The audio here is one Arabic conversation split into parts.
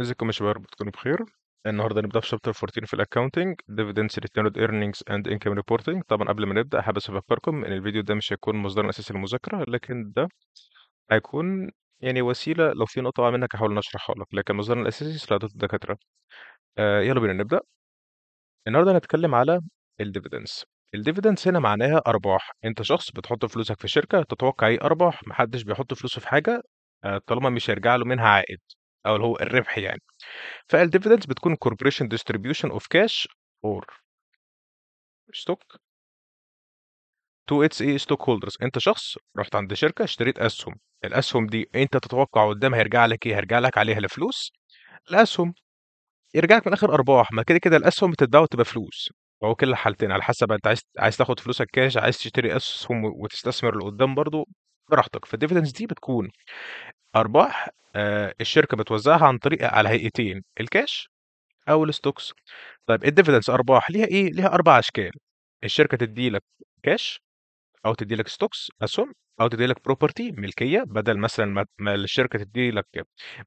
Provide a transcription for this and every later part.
ازيكم يا شباب تكونوا بخير النهارده هنبدا في شابتر 14 في الاكونتنج ديفيدنس ريتيرند ايرنينجز اند انكم ريبورتنج طبعا قبل ما نبدا حابب افكركم ان الفيديو ده مش هيكون مصدر اساسي للمذاكره لكن ده هيكون يعني وسيله لو في نقطه منك احاول اشرحها لك لكن مصدرنا الاساسي سلايدات الدكاتره آه يلا بينا نبدا النهارده هنتكلم على الديفيدنس الديفيدنس هنا معناها ارباح انت شخص بتحط فلوسك في شركه تتوقع ايه ارباح محدش بيحط فلوسه في حاجه آه، طالما مش هيرجع له منها عائد أو اللي هو الربح يعني فالdividends بتكون ديستريبيوشن اوف كاش اور ستوك تو اتس اي ايه هولدرز انت شخص رحت عند شركه اشتريت اسهم الاسهم دي انت تتوقع قدام هيرجع لك ايه هيرجع لك عليها الفلوس الاسهم يرجع لك من اخر ارباح ما كده كده الاسهم بتتباع وتبقى فلوس هو كلا الحالتين على حسب انت عايز عايز تاخد فلوسك كاش عايز تشتري اسهم وتستثمر لقدام برضو براحتك فالديفيدنس دي بتكون أرباح آه، الشركة بتوزّعها عن طريق على هيئتين، الكاش أو الستوكس طيب الديفيدنس أرباح ليها إيه، ليها اربع أشكال، الشركة تدّي لك كاش أو تدّي لك ستوكس أسهم أو تدّي لك بروبرتي ملكية، بدل مثلًا ما الشركة تدّي لك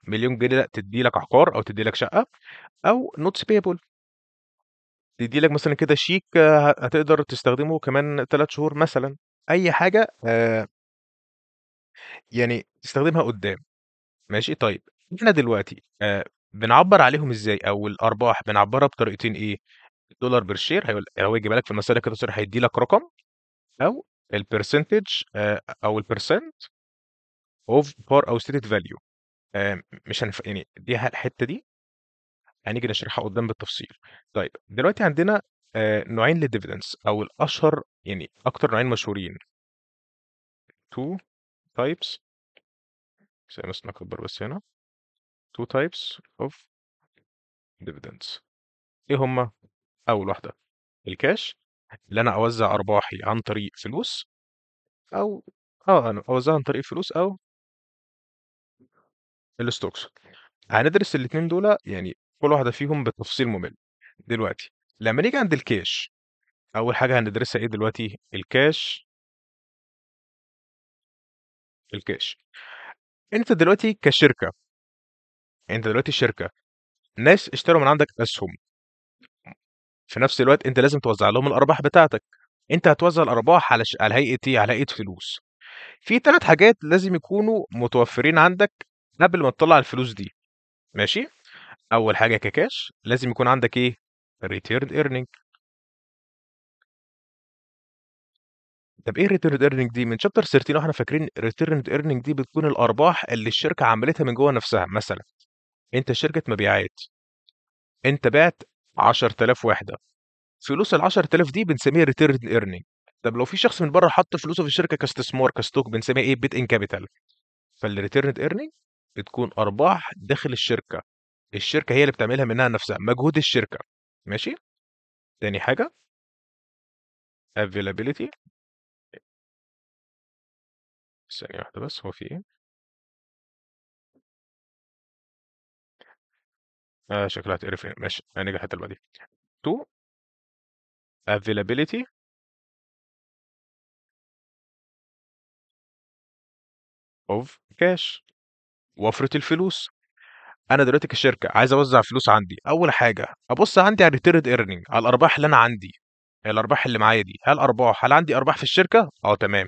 مليون جنيه لأ، تدّي لك عقار أو تدّي لك شقة أو نوتس بيبل تدّي لك مثلًا كده شيك آه، هتقدر تستخدمه كمان ثلاث شهور مثلًا، أي حاجة آه، يعني تستخدمها قدّام، ماشي، طيب إحنا دلوقتي آه بنعبّر عليهم إزاي أو الأرباح بنعبّرها بطريقتين إيه، الدولار بيرشير share هيقول هو يجيبها لك في المسألة كده صريحة هيدّي لك رقم أو البرسنتج آه أو البرسنت اوف بار أو stated فاليو آه، مش هنف يعني دي الحتّة دي هنيجي نشرحها قدّام بالتفصيل. طيب دلوقتي عندنا آه نوعين للديفيدنس أو الأشهر يعني أكتر نوعين مشهورين. 2 types زي ما نكبر بس هنا two types of dividends ايه هما اول واحده الكاش اللي انا اوزع ارباحي عن طريق فلوس او اه انا اوزعها عن طريق فلوس او الستوكس هندرس الاثنين دول يعني كل واحده فيهم بتفصيل ممل دلوقتي لما نيجي عند الكاش اول حاجه هندرسها ايه دلوقتي الكاش الكاش. أنت دلوقتي كشركة أنت دلوقتي شركة، ناس اشتروا من عندك أسهم. في نفس الوقت أنت لازم توزّع لهم الأرباح بتاعتك، أنت هتوزّع الأرباح على ش على هيئة إيه، على هيئة فلوس. في ثلاث حاجات لازم يكونوا متوفّرين عندك قبل ما تطلّع الفلوس دي، ماشي؟ أول حاجة ككاش لازم يكون عندك إيه، ريتيرن ايرنينج طب إيه الreturned ايرننج دي؟ من شابتر 13 وإحنا فاكرين returned ايرننج دي بتكون الأرباح اللي الشركة عملتها من جوه نفسها مثلًا أنت شركة مبيعات أنت بعت 10000 وحدة فلوس ال 10000 دي بنسميها ريتيرند ايرننج طب لو في شخص من بره حط فلوسه في الشركة كاستثمار كستوك بنسميها إيه؟ بيت إن كابيتال فالريتيرند ايرننج بتكون أرباح داخل الشركة الشركة هي اللي بتعملها منها نفسها مجهود الشركة ماشي؟ تاني حاجة availability ثانية واحدة بس هو في ايه؟ آه شكلها هتقرف ايه ماشي هنيجي الحتة اللي بعديها 2 اوف كاش وفرة الفلوس انا دلوقتي كشركه عايز اوزع فلوس عندي اول حاجه ابص عندي على الريتيرد ايرنينج على الارباح اللي انا عندي الارباح اللي معايا دي هل ارباح هل عندي ارباح في الشركه اه تمام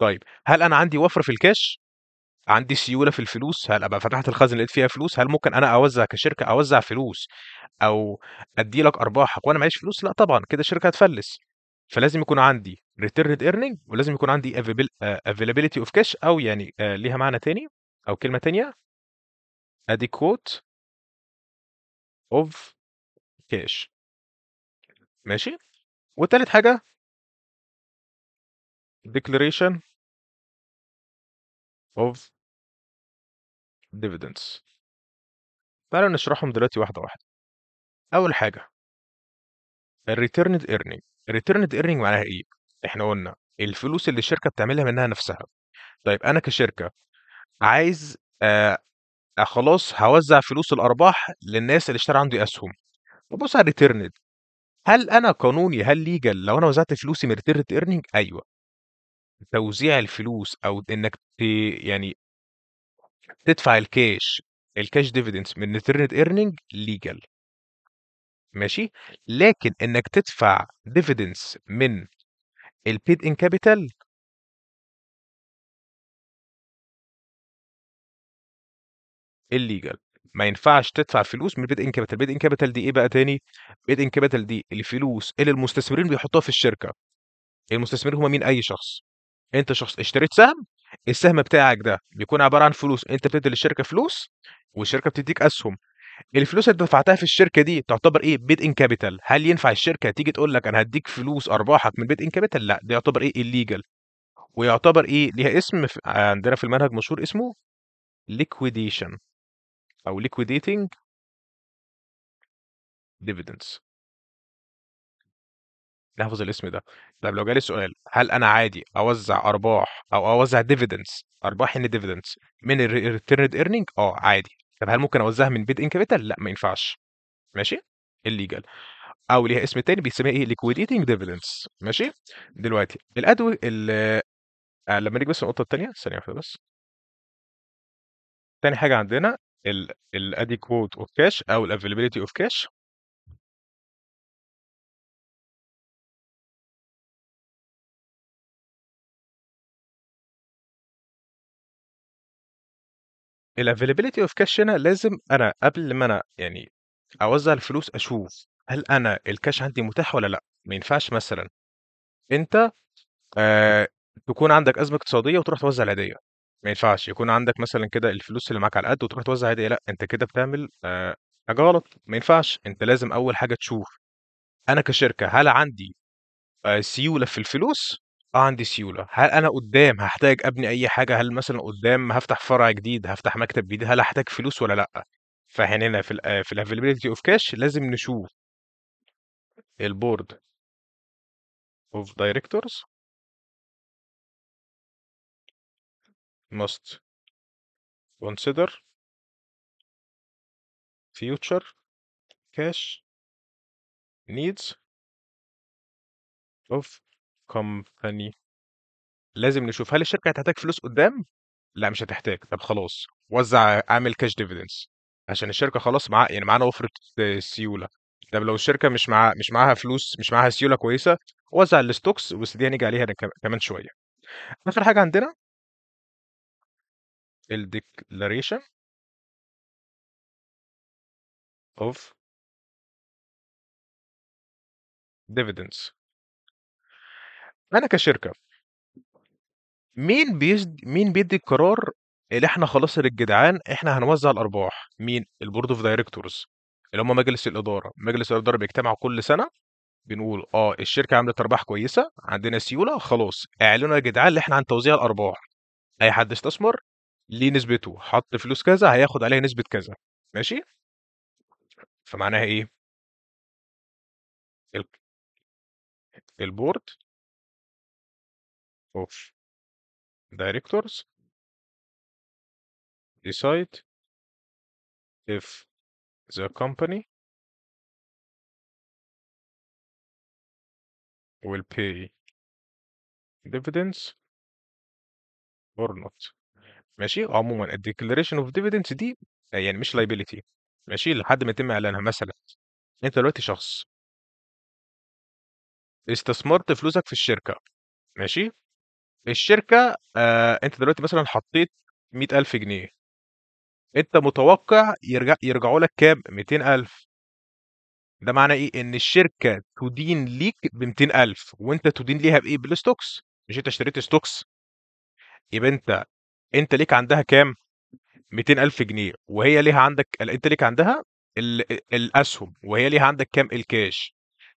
طيب هل أنا عندي وفر في الكاش؟ عندي سيوله في الفلوس هل ابقى فتحت الخزنه لقيت فيها فلوس هل ممكن انا اوزع كشركه اوزع فلوس او ادي لك ارباحك وانا معيش فلوس لا طبعا كده الشركه هتفلس فلازم يكون عندي ريتيرند ايرنينج ولازم يكون عندي افيلابيلتي اوف كاش او يعني آه، ليها معنى تاني او كلمه تانية ادي كوت اوف كاش ماشي وتالت حاجه declaration of dividends تعالوا نشرحهم دلوقتي واحدة واحدة أول حاجة الريتيرند earning الريتيرند earning معناها إيه؟ إحنا قلنا الفلوس اللي الشركة بتعملها منها نفسها طيب أنا كشركة عايز آه, آه، خلاص هوزع فلوس الأرباح للناس اللي اشترى عندي أسهم ببص على الريتيرند هل أنا قانوني هل ليجل لو أنا وزعت فلوسي من ريتيرند earning؟ أيوه توزيع الفلوس أو إنّك يعني تدفع الكاش الكاش ديفيدنس من نترنت earning ليجل ماشي؟ لكن إنّك تدفع ديفيدنس من البيد ان كابيتال الليجل ما ينفعش تدفع فلوس من البيد ان كابيتال البيد ان كابيتال دي إيه بقى تاني؟ البيد ان كابيتال دي الفلوس اللي المستثمرين بيحطوها في الشركة. المستثمرين هم مين؟ أي شخص. انت شخص اشتريت سهم السهم بتاعك ده بيكون عباره عن فلوس انت بتدي للشركه فلوس والشركه بتديك اسهم الفلوس اللي دفعتها في الشركه دي تعتبر ايه بيت ان كابيتال هل ينفع الشركه تيجي تقول لك انا هديك فلوس ارباحك من بيت ان كابيتال لا ده يعتبر ايه الليجل ويعتبر ايه ليها اسم في عندنا في المنهج مشهور اسمه ليكويديشن او ليكويديتنج ديفيدنس نحفظ الاسم ده طب لو جالي سؤال هل انا عادي اوزع ارباح او اوزع ديفيدنس ارباح ان ديفيدنس من الريتيرند ايرنينج اه عادي طب هل ممكن اوزعها من بيد ان كابيتال لا ما ينفعش ماشي الليجال او ليها اسم تاني بيسميها ايه ليكويديتنج ديفيدنس ماشي دلوقتي ال آه لما نيجي بس النقطه الثانيه ثانيه واحده بس تاني حاجه عندنا الادي كوت اوف كاش او الافيلابيلتي اوف كاش الافيلابيلتي اوف كاش هنا لازم انا قبل ما انا يعني اوزع الفلوس اشوف هل انا الكاش عندي متاح ولا لا ما ينفعش مثلا انت آه تكون عندك ازمه اقتصاديه وتروح توزع العيديه ما ينفعش يكون عندك مثلا كده الفلوس اللي معاك على قد وتروح توزع هديه لا انت كده بتعمل آه حاجه غلط ما ينفعش انت لازم اول حاجه تشوف انا كشركه هل عندي آه سيوله في الفلوس آه، عندي سيولة. هل أنا قدّام هحتاج أبني أي حاجة؟ هل مثلًا قدّام هفتح فرع جديد، هفتح مكتب جديد، هل هحتاج فلوس ولا لأ؟ فهنا في الـ آه، في الavailability اوف كاش لازم نشوف البورد اوف دايركتورز must consider future cash needs of company لازم نشوف هل الشركة هتحتاج فلوس قدام؟ لأ مش هتحتاج، طب خلاص وزّع أعمل كاش ديفيدنس عشان الشركة خلاص معا يعني معانا وفرة سيولة، طب لو الشركة مش معاها مش معاها فلوس مش معاها سيولة كويسة وزّع الستوكس بس دي هنيجي عليها كمان شوية. آخر حاجة عندنا الديكلاريشن اوف ديفيدنس أنا كشركة، مين بيسد مين بيدّي القرار اللي إحنا خلاص يا جدعان إحنا هنوزّع الأرباح، مين؟ البورد اوف دايركتورز اللي هم مجلس الإدارة، مجلس الإدارة بيجتمع كل سنة بنقول آه الشركة عملت أرباح كويسة، عندنا سيولة خلاص، اعلنوا يا جدعان اللي إحنا عن توزيع الأرباح، أي حد استثمر ليه نسبته، حَط فلوس كذا هياخد عليها نسبة كذا، ماشي؟ فمعناها إيه؟ البورد of directors decide if the company will pay dividends or not ماشي عموما ال declaration of dividends دي يعني مش liability ماشي لحد ما يتم اعلانها مثلا انت دلوقتي شخص استثمرت فلوسك في الشركة ماشي الشركة آه أنت دلوقتي مثلًا حطّيت 100.000 جنيه، أنت متوقع يرجع يرجعوا لك كام؟ 200.000. ده معنى إيه؟ إن الشركة تُدين ليك ب200.000 وأنت تُدين ليها بإيه؟ بالستوكس مش أنت اشتريت ستوكس يبقى أنت أنت ليك عندها كام؟ 200.000 جنيه وهي ليها عندك أنت ليك عندها الأسهم وهي ليها عندك كام؟ الكاش.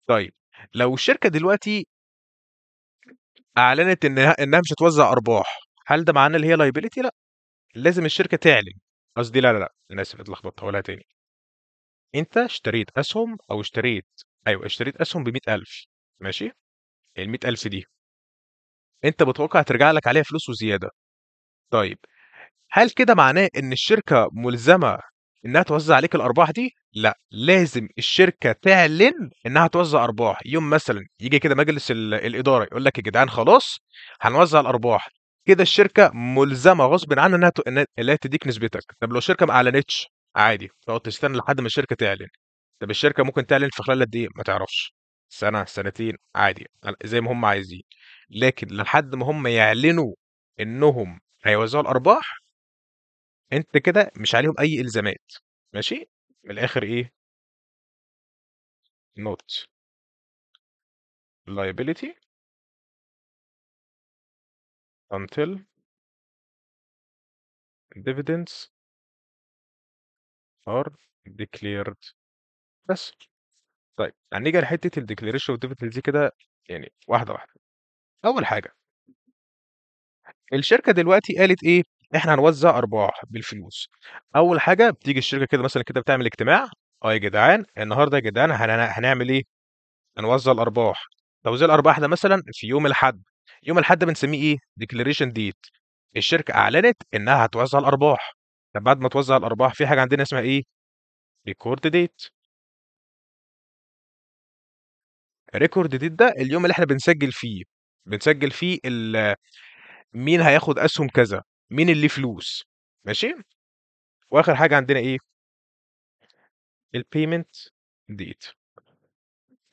طيب لو الشركة دلوقتي أعلنت إنها إنها مش هتوزع أرباح، هل ده معناه إن هي liability؟ لأ، لازم الشركة تعلن، قصدي لا لا لأ أنا آسف اتلخبطت هقولها تاني. أنت اشتريت أسهم أو اشتريت أيوه اشتريت أسهم ب100,000 ماشي؟ ال100,000 دي أنت متوقع ترجع لك عليها فلوس وزيادة. طيب هل كده معناه إن الشركة ملزمة انها توزع عليك الارباح دي لا لازم الشركه تعلن انها توزع ارباح يوم مثلا يجي كده مجلس الاداره يقول لك يا جدعان خلاص هنوزع الارباح كده الشركه ملزمه غصب عنها انها انها تديك نسبتك طب لو الشركه ما اعلنتش عادي تقعد تستنى لحد ما الشركه تعلن طب الشركه ممكن تعلن في خلال قد ايه ما تعرفش سنه سنتين عادي زي ما هم عايزين لكن لحد ما هم يعلنوا انهم هيوزعوا الارباح أنت كده مش عليهم أي إلزامات، ماشي؟ من الآخر إيه Not liability until dividends are declared بس. طيب هنيجي لحتة الdeclaration والdividends دي كده يعني واحدة واحدة. أول حاجة الشركة دلوقتي قالت إيه إحنا هنوزع أرباح بالفلوس أول حاجة بتيجي الشركة كده مثلا كده بتعمل اجتماع أه يا جدعان النهاردة يا جدعان هنعمل إيه؟ هنوزع الأرباح توزيع الأرباح ده مثلا في يوم الأحد يوم الأحد بنسميه إيه؟ ديكلاريشن ديت الشركة أعلنت إنها هتوزع الأرباح طب بعد ما توزع الأرباح في حاجة عندنا اسمها إيه؟ ريكورد ديت ريكورد ديت ده اليوم اللي إحنا بنسجل فيه بنسجل فيه مين هياخد أسهم كذا مين اللي فلوس ماشي واخر حاجه عندنا ايه البيمنت ديت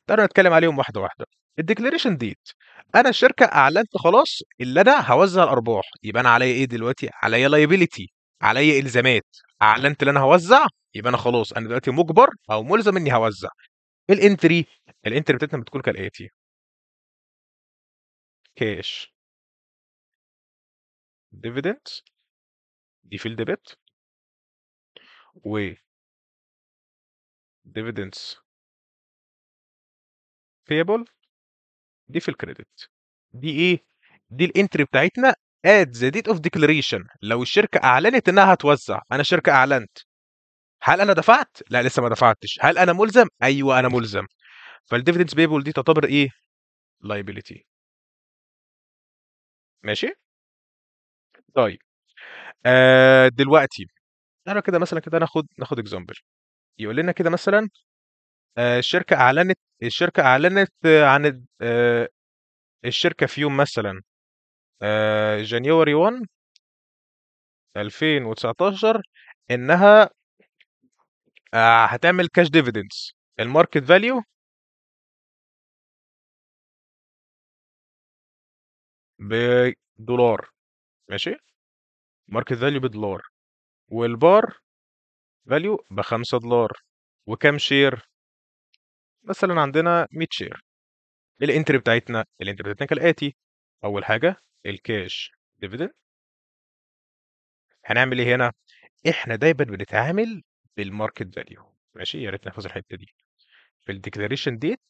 تعالوا نتكلم عليهم واحده واحده الديكلاريشن ديت انا الشركه اعلنت خلاص اللي انا هوزع الارباح يبقى انا عليا ايه دلوقتي عليا لايبيليتي عليا الزامات اعلنت ان انا هوزع يبقى انا خلاص انا دلوقتي مجبر او ملزم اني هوزع الانتري الانتري بتاعتنا بتكون كالاتي كاش dividends دي في الديبت و dividends payable دي في الكريدت دي ايه دي الانتري بتاعتنا at the date of declaration لو الشركه اعلنت انها هتوزع انا شركه اعلنت هل انا دفعت لا لسه ما دفعتش هل انا ملزم ايوه انا ملزم فالديفيدنس بيبل دي تعتبر ايه لايبيليتي ماشي طيب آه دلوقتي نعمل كده مثلًا كده ناخد ناخد example يقول لنا كده مثلًا آه الشركة أعلنت الشركة أعلنت عن آه الشركة في يوم مثلًا آه January 1 2019 إنها آه هتعمل cash dividends الماركت value بدولار. ماشي ماركت فاليو بدولار والبار فاليو بخمسة دولار وكام شير مثلا عندنا 100 شير الانتري بتاعتنا الانتري بتاعتنا كالاتي اول حاجه الكاش ديفيدند هنعمل ايه هنا احنا دايما بنتعامل بالماركت فاليو ماشي يا ريت نحفظ الحته دي في الديكلاريشن ديت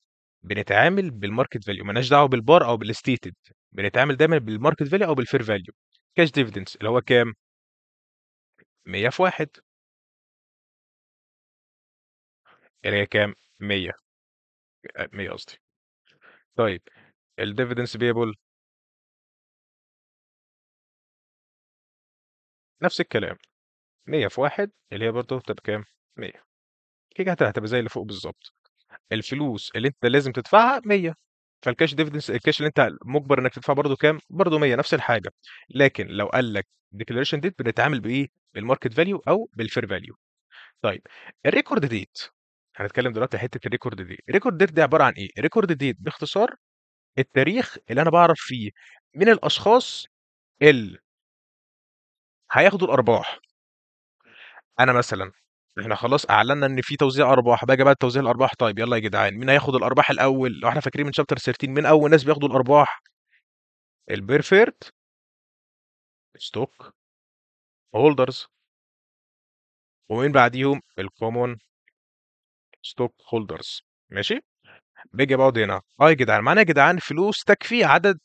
بنتعامل بالماركت فاليو مالناش دعوه بالبار او بالستيتد بنتعامل دايما بالماركت فاليو او بالفير فاليو كاش ديفيدنس اللي هو كام؟ 100 في 1 اللي يعني هي كام؟ 100 100 آه، قصدي طيب الديفيدنس بيبل نفس الكلام 100 في 1 اللي هي برضه بتبقى كام؟ 100 كده هتبقى زي اللي فوق بالظبط الفلوس اللي انت لازم تدفعها 100 فالكاش ديفيدنس الكاش اللي انت مجبر انك تدفع برضه كام برضه 100 نفس الحاجه لكن لو قال لك ديكلاريشن ديت بنتعامل بايه بالماركت فاليو او بالفير فاليو طيب الريكورد ديت هنتكلم دلوقتي حته الريكورد ديت الريكورد ديت دي عباره عن ايه الريكورد ديت باختصار التاريخ اللي انا بعرف فيه من الاشخاص اللي هياخدوا الارباح انا مثلا احنا خلاص اعلنا ان في توزيع ارباح باجي بقى توزيع الارباح طيب يلا يا جدعان مين هياخد الارباح الاول لو احنا فاكرين من شابتر 13 مين اول ناس بياخدوا الارباح البيرفيرت ستوك هولدرز ومين بعديهم الكومون ستوك هولدرز ماشي بيجي بقعد هنا اه يا جدعان معنى يا جدعان فلوس تكفي عدد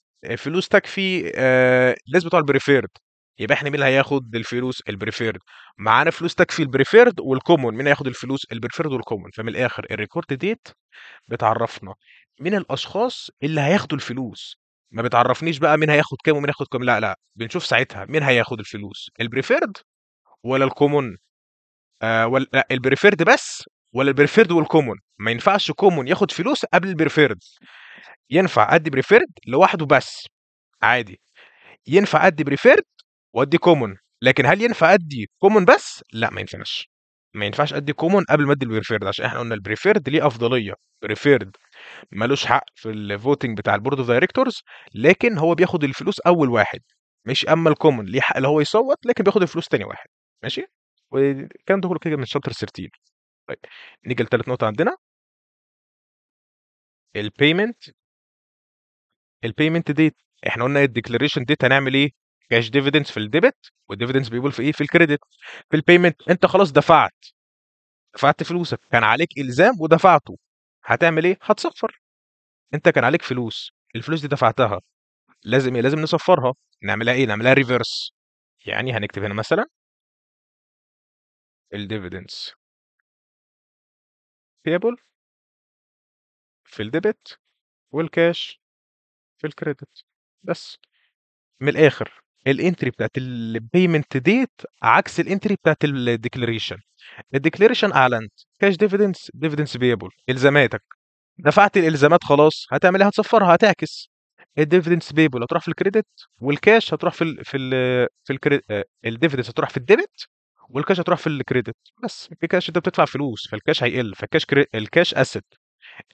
فلوس تكفي آه الناس بتوع البريفيرد يبقى احنا مين اللي هياخد الفلوس البريفيرد معانا فلوس تكفي البريفيرد والكومون مين هياخد الفلوس البريفيرد والكومون فمن الاخر الريكورد ديت بتعرفنا مين الاشخاص اللي هياخدوا الفلوس ما بتعرفنيش بقى مين هياخد كام ومين هياخد كام لا لا بنشوف ساعتها مين هياخد الفلوس البريفيرد ولا الكومون آه ولا لا البريفيرد بس ولا البريفيرد والكومون ما ينفعش كومون ياخد فلوس قبل البريفيرد ينفع ادي بريفيرد لوحده بس عادي ينفع ادي بريفيرد وادي كومون لكن هل ينفع ادي كومون بس لا ما ينفعش ما ينفعش ادي كومون قبل ما ادي البريفيرد عشان احنا قلنا البريفيرد ليه افضليه بريفيرد ملوش حق في الفوتنج بتاع البورد اوف دايركتورز لكن هو بياخد الفلوس اول واحد مش اما الكومون ليه حق اللي هو يصوت لكن بياخد الفلوس تاني واحد ماشي والكلام ده كله كده من شابتر 13 طيب نيجي لتالت نقطه عندنا البيمنت البيمنت ديت احنا قلنا الديكلاريشن ديت هنعمل ايه كاش ديفيدنس في الديبت والديفيدنس بيقول في ايه في الكريدت في البيمنت انت خلاص دفعت دفعت فلوسك كان عليك الزام ودفعته هتعمل ايه هتصفر انت كان عليك فلوس الفلوس دي دفعتها لازم ايه لازم نصفرها نعملها ايه نعملها ريفرس يعني هنكتب هنا مثلا الديفيدنس بيبل في الديبت والكاش في الكريدت بس من الاخر الانتري بتاعت البيمنت ديت عكس الانتري بتاعت الديكليريشن الديكلاريشن اعلنت كاش ديفيدنس ديفيدنس بيبل الزاماتك دفعت الالزامات خلاص هتعمل ايه هتصفرها هتعكس الديفيدنس بيبل هتروح في الكريدت والكاش هتروح في الـ في الـ في الكريدت آه، الديفيدنس هتروح في الديبت والكاش هتروح في الكريدت بس كاش انت بتدفع فلوس فالكاش هيقل فالكاش كري... الكاش اسيت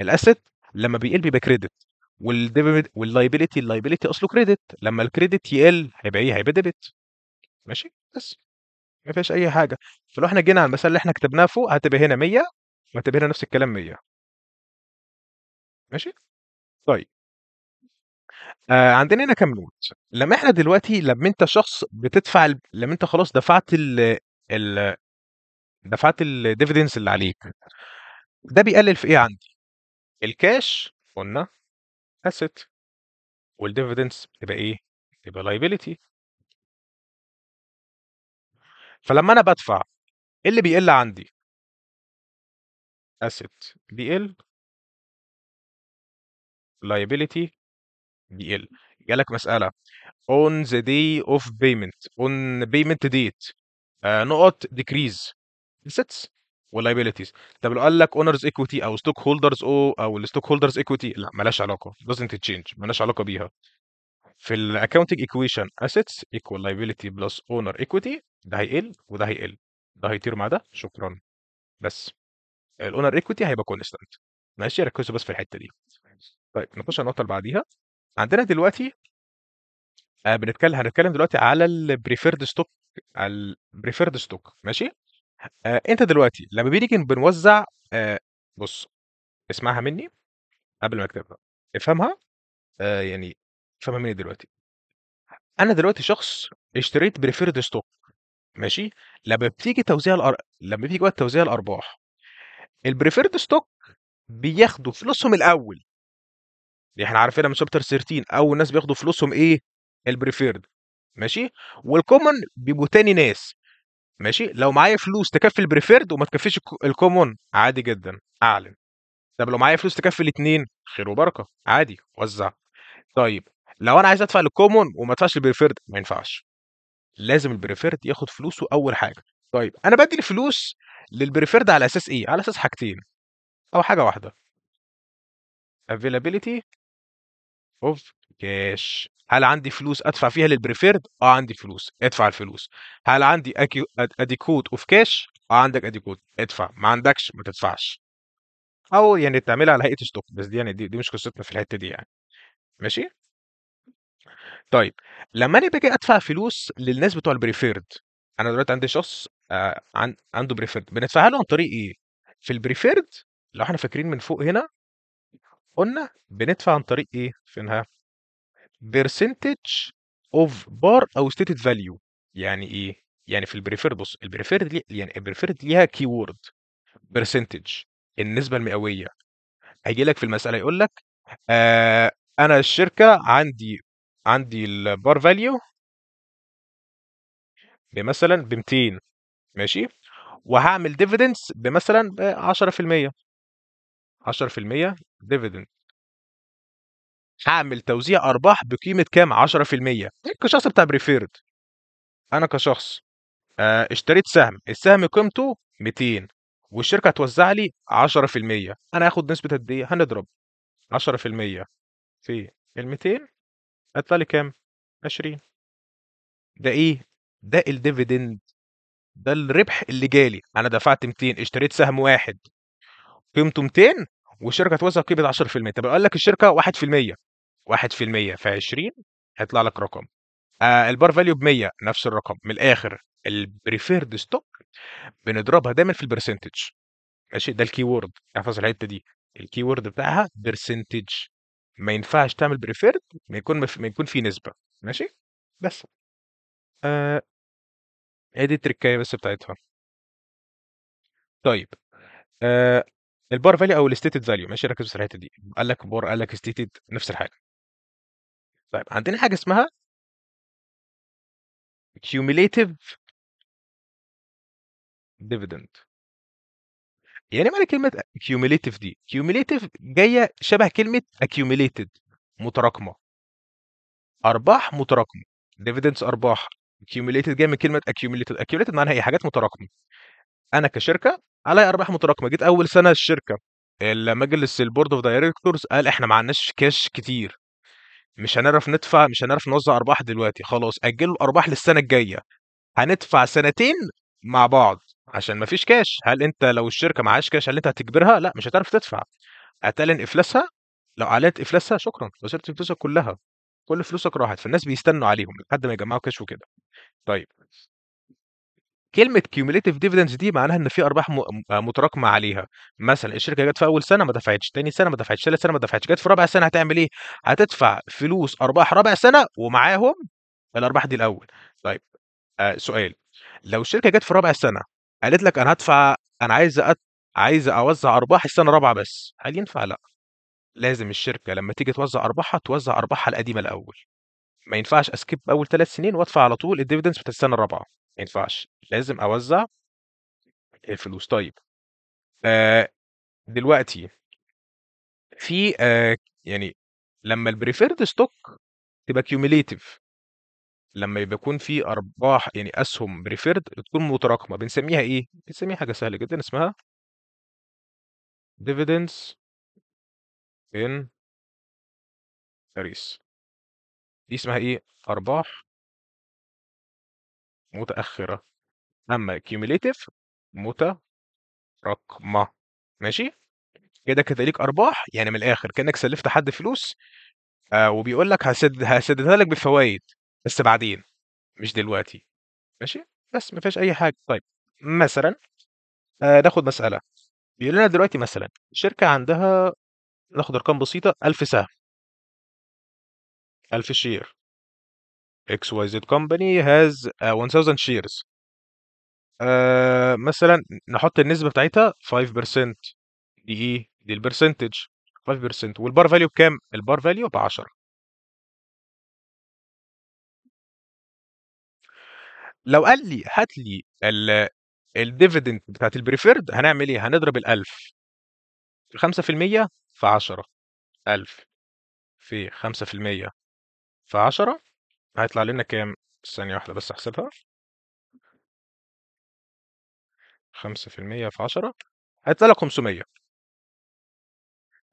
الاسيت لما بيقل بيبقى كريدت والديبت واللايبيليتي اللايبيليتي اصله كريدت لما الكريدت يقل هيبقى ايه هيبقى ديبت ماشي بس ما فيهاش اي حاجه فلو احنا جينا على المثال اللي احنا كتبناه فوق هتبقى هنا 100 وهتبقى هنا نفس الكلام 100 ماشي طيب آه عندنا هنا كام نوت لما احنا دلوقتي لما انت شخص بتدفع ال... لما انت خلاص دفعت ال, ال... دفعت الديفيدنس اللي عليك ده بيقلل في ايه عندي الكاش قلنا asset والdividends بتبقى ايه؟ بتبقى liability فلما انا بدفع ايه اللي بيقل عندي؟ asset بيقل liability بيقل جالك مسألة on the day of payment on payment date uh, نقط decrease assets واللايبيليتيز طب لو قال لك اونرز ايكويتي او ستوك هولدرز او او الستوك هولدرز ايكويتي لا مالهاش علاقه doesn't تشينج مالهاش علاقه بيها في الاكونتنج ايكويشن اسيتس ايكوال لايبيليتي بلس اونر ايكويتي ده هيقل وده هيقل ده هيطير مع ده شكرا بس الاونر ايكويتي هيبقى كونستانت ماشي ركزوا بس في الحته دي طيب نخش على النقطه اللي بعديها عندنا دلوقتي آه، بنتكلم هنتكلم دلوقتي على البريفيرد ستوك البريفيرد ستوك ماشي آه أنت دلوقتي لمّا بنيجي بنوزّع آه بُص، اسمعها منّي قبل ما أكتبها، افهمها آه يعني افهمها منّي دلوقتي. أنا دلوقتي شخص اشتريت بريفيرد ستوك ماشي، لمّا بتيجي توزيع الأر لمّا بيجي وقت توزيع الأرباح، البريفيرد ستوك بياخدوا فلوسهم الأول. إحنا عارفينها من chapter 13 أول ناس بياخدوا فلوسهم إيه، البريفيرد ماشي، والكومن بيبقوا تاني ناس. ماشي لو معايا فلوس تكفي البريفيرد وما تكفيش الكومون عادي جدا اعلن طب لو معايا فلوس تكفي الاثنين خير وبركه عادي وزع طيب لو انا عايز ادفع للكومون وما ادفعش البريفيرد ما ينفعش لازم البريفيرد ياخد فلوسه اول حاجه طيب انا بدي الفلوس للبريفيرد على اساس ايه على اساس حاجتين او حاجه واحده availability of cash هل عندي فلوس ادفع فيها للبريفيرد؟ اه عندي فلوس ادفع الفلوس. هل عندي ادي اوف كاش؟ اه عندك ادي ادفع ما عندكش ما تدفعش. او يعني تعملها على هيئه ستوك بس دي يعني دي, دي مش قصتنا في الحته دي يعني. ماشي؟ طيب لما انا باجي ادفع فلوس للناس بتوع البريفيرد انا دلوقتي عندي شخص آه عن عنده بريفيرد بندفعها له عن طريق ايه؟ في البريفيرد لو احنا فاكرين من فوق هنا قلنا بندفع عن طريق ايه؟ فينها percentage of bar او stated value يعني ايه يعني في البريفيرد بص البريفيرد لي... يعني البريفيرد ليها كي وورد برسنتج النسبه المئويه هيجي لك في المساله يقول لك آه انا الشركه عندي عندي البار فاليو بمثلا ب 200 ماشي وهعمل ديفيدنس بمثلا ب 10% 10% ديفيدنس هعمل توزيع ارباح بقيمه كام 10% كشخص بتاع بريفيرد انا كشخص آه، اشتريت سهم السهم قيمته 200 والشركه هتوزع لي 10% انا هاخد نسبه قد ايه هنضرب 10% في ال 200 هيطلع لي كام 20 ده ايه ده الديفيدند ده الربح اللي جالي انا دفعت 200 اشتريت سهم واحد قيمته 200 والشركه توزع قيمه 10% طب اقول لك الشركه 1% 1% في 20 هيطلع لك رقم آه البار فاليو ب 100 نفس الرقم من الاخر البريفيرد ستوك بنضربها دايما في البرسنتج ماشي ده الكي وورد احفظ الحته دي الكي وورد بتاعها برسنتج ما ينفعش تعمل بريفيرد ما يكون ما يكون في نسبه ماشي بس آه هي دي التركايه بس بتاعتها طيب آه البار فاليو او الستيتد فاليو ماشي ركزوا في الحته دي قال لك بار قال لك ستيتد نفس الحاجه طيب عندنا حاجه اسمها كيوميليتيف ديفيدند يعني معنى كلمة cumulative دي cumulative جاية شبه كلمة accumulated متراكمة أرباح متراكمة dividends أرباح accumulated جاية من كلمة accumulated accumulated معناها إيه حاجات متراكمة انا كشركه علي ارباح متراكمه جيت اول سنه الشركه مجلس البورد اوف دايركتورز قال احنا ما عندناش كاش كتير مش هنعرف ندفع مش هنعرف نوزع ارباح دلوقتي خلاص اجلوا الارباح للسنه الجايه هندفع سنتين مع بعض عشان ما فيش كاش هل انت لو الشركه معهاش كاش هل انت هتجبرها لا مش هتعرف تدفع اتلن افلاسها لو اعلنت افلاسها شكرا خسرت فلوسك كلها كل فلوسك راحت فالناس بيستنوا عليهم لحد ما يجمعوا كاش وكده طيب كلمه cumulative ديفيدنس دي معناها ان في ارباح آه، متراكمه عليها مثلا الشركه جت في اول سنه ما دفعتش تاني سنه ما دفعتش ثالث سنه ما دفعتش جت في رابع سنه هتعمل ايه هتدفع فلوس ارباح رابع سنه ومعاهم الارباح دي الاول طيب آه سؤال لو الشركه جت في رابع سنه قالت لك انا هدفع انا عايز أت... عايز اوزع ارباح السنه الرابعه بس هل ينفع لا لازم الشركه لما تيجي توزع ارباحها توزع ارباحها القديمه الاول ما ينفعش اسكيب اول ثلاث سنين وادفع على طول الديفيدنس بتاع السنه الرابعه ما ينفعش لازم أوزع الفلوس طيب دلوقتي في آه، يعني لمّا البريفيرد ستوك تبقى كيوميليتيف لمّا يبقى يكون في أرباح يعني أسهم بريفيرد تكون متراكمة بنسميها إيه؟ بنسميها حاجة سهلة جدًا اسمها ديفيدنس ان اريس دي اسمها إيه؟ أرباح متأخرة أما cumulative متراكمة ماشي؟ كده كده ليك أرباح يعني من الآخر كأنك سلفت حد فلوس آه وبيقول لك هسد هسددها لك بالفوايد بس بعدين مش دلوقتي ماشي؟ بس ما فيهاش أي حاجة طيب مثلا آه ناخد مسألة بيقول لنا دلوقتي مثلا شركة عندها ناخد أرقام بسيطة 1000 سهم 1000 شير XYZ company has هاز 1000 شيرز مثلا نحط النسبة بتاعتها 5% دي ايه؟ دي البرسنتج 5% والبار فاليو بكام؟ البار فاليو ب 10 لو قال لي هات لي الديفيدند بتاعت البريفيرد هنعمل ايه؟ هنضرب ال 1000 في 5% في 10 1000 في 5% في 10 هيطلع لنا كام ثانية واحدة بس أحسبها خمسة في المية في عشرة هيطلع لك 500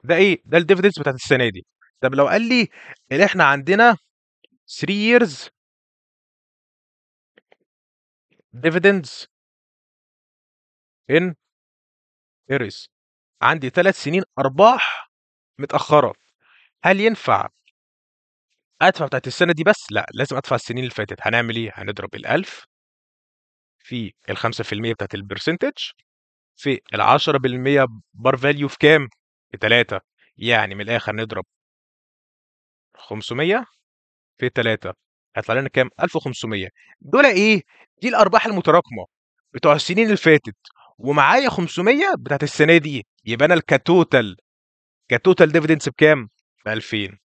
ده ايه ده الديفيدنس بتاعت السنه دي طب لو قال لي ان احنا عندنا 3 years dividends in ايريس عندي 3 سنين ارباح متاخره هل ينفع أدفع بتاعت السنة دي بس؟ لأ، لازم أدفع السنين اللي فاتت، هنعمل إيه؟ هنضرب ال1000 في ال5% بتاعت البرسنتج في ال10% بار فاليو في كام في ب3 يعني من الآخر نضرب 500 في 3 هيطلع لنا كام؟ 1500 دول إيه؟ دي الأرباح المتراكمة بتوع السنين اللي فاتت ومعايا 500 بتاعت السنة دي، يبقى أنا ال كتوتال ديفيدنس بكام؟ ب2000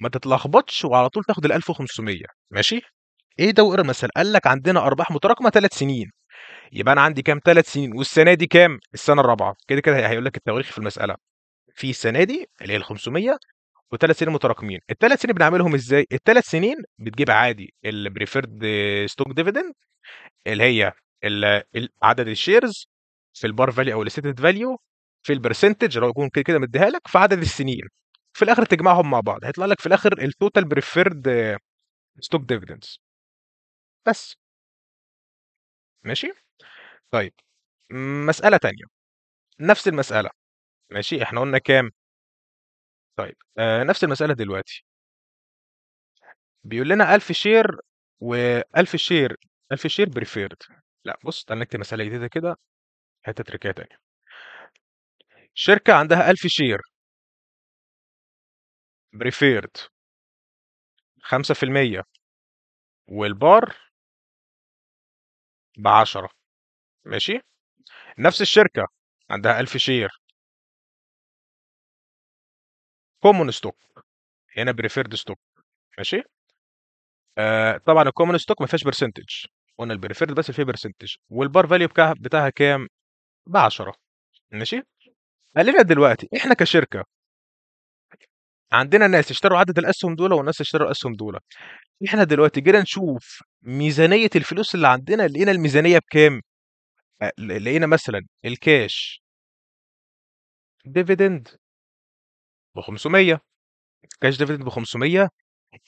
ما تتلخبطش وعلى طول تاخد ال 1500 ماشي ايه ده واقرا مثلا قال لك عندنا ارباح متراكمه ثلاث سنين يبقى انا عندي كام ثلاث سنين والسنه دي كام السنه الرابعه كده كده هيقول لك التواريخ في المساله في السنه دي اللي هي ال 500 وثلاث سنين متراكمين الثلاث سنين بنعملهم ازاي الثلاث سنين بتجيب عادي البريفيرد ستوك ديفيدند اللي هي عدد الشيرز في البار فاليو او الاستيتد فاليو في البرسنتج اللي هو يكون كده كده مديها لك في عدد السنين في الاخر تجمعهم مع بعض هيطلع لك في الاخر التوتال بريفيرد ستوك ديفيدنس بس ماشي طيب مسألة تانية نفس المسألة ماشي احنا قلنا كام طيب آه نفس المسألة دلوقتي بيقول لنا 1000 شير و1000 شير 1000 شير بريفيرد لا بص تعالى نكتب مسألة جديدة كده حتة تركية تانية شركة عندها 1000 شير preferred 5% والبار ب 10 ماشي نفس الشركة عندها 1000 شير كومون ستوك هنا بريفيرد ستوك ماشي آه طبعا الكومون ستوك ما فيهاش برسنتج قلنا البريفيرد بس اللي فيه برسنتج والبار فاليو بتاعها بتاعها كام ب 10 ماشي قال لنا دلوقتي احنا كشركه عندنا ناس اشتروا عدد الاسهم دول وناس اشتروا الاسهم دول احنا دلوقتي جينا نشوف ميزانيه الفلوس اللي عندنا لقينا الميزانيه بكام آه، لقينا مثلا الكاش ديفيدند ب 500 كاش ديفيدند ب 500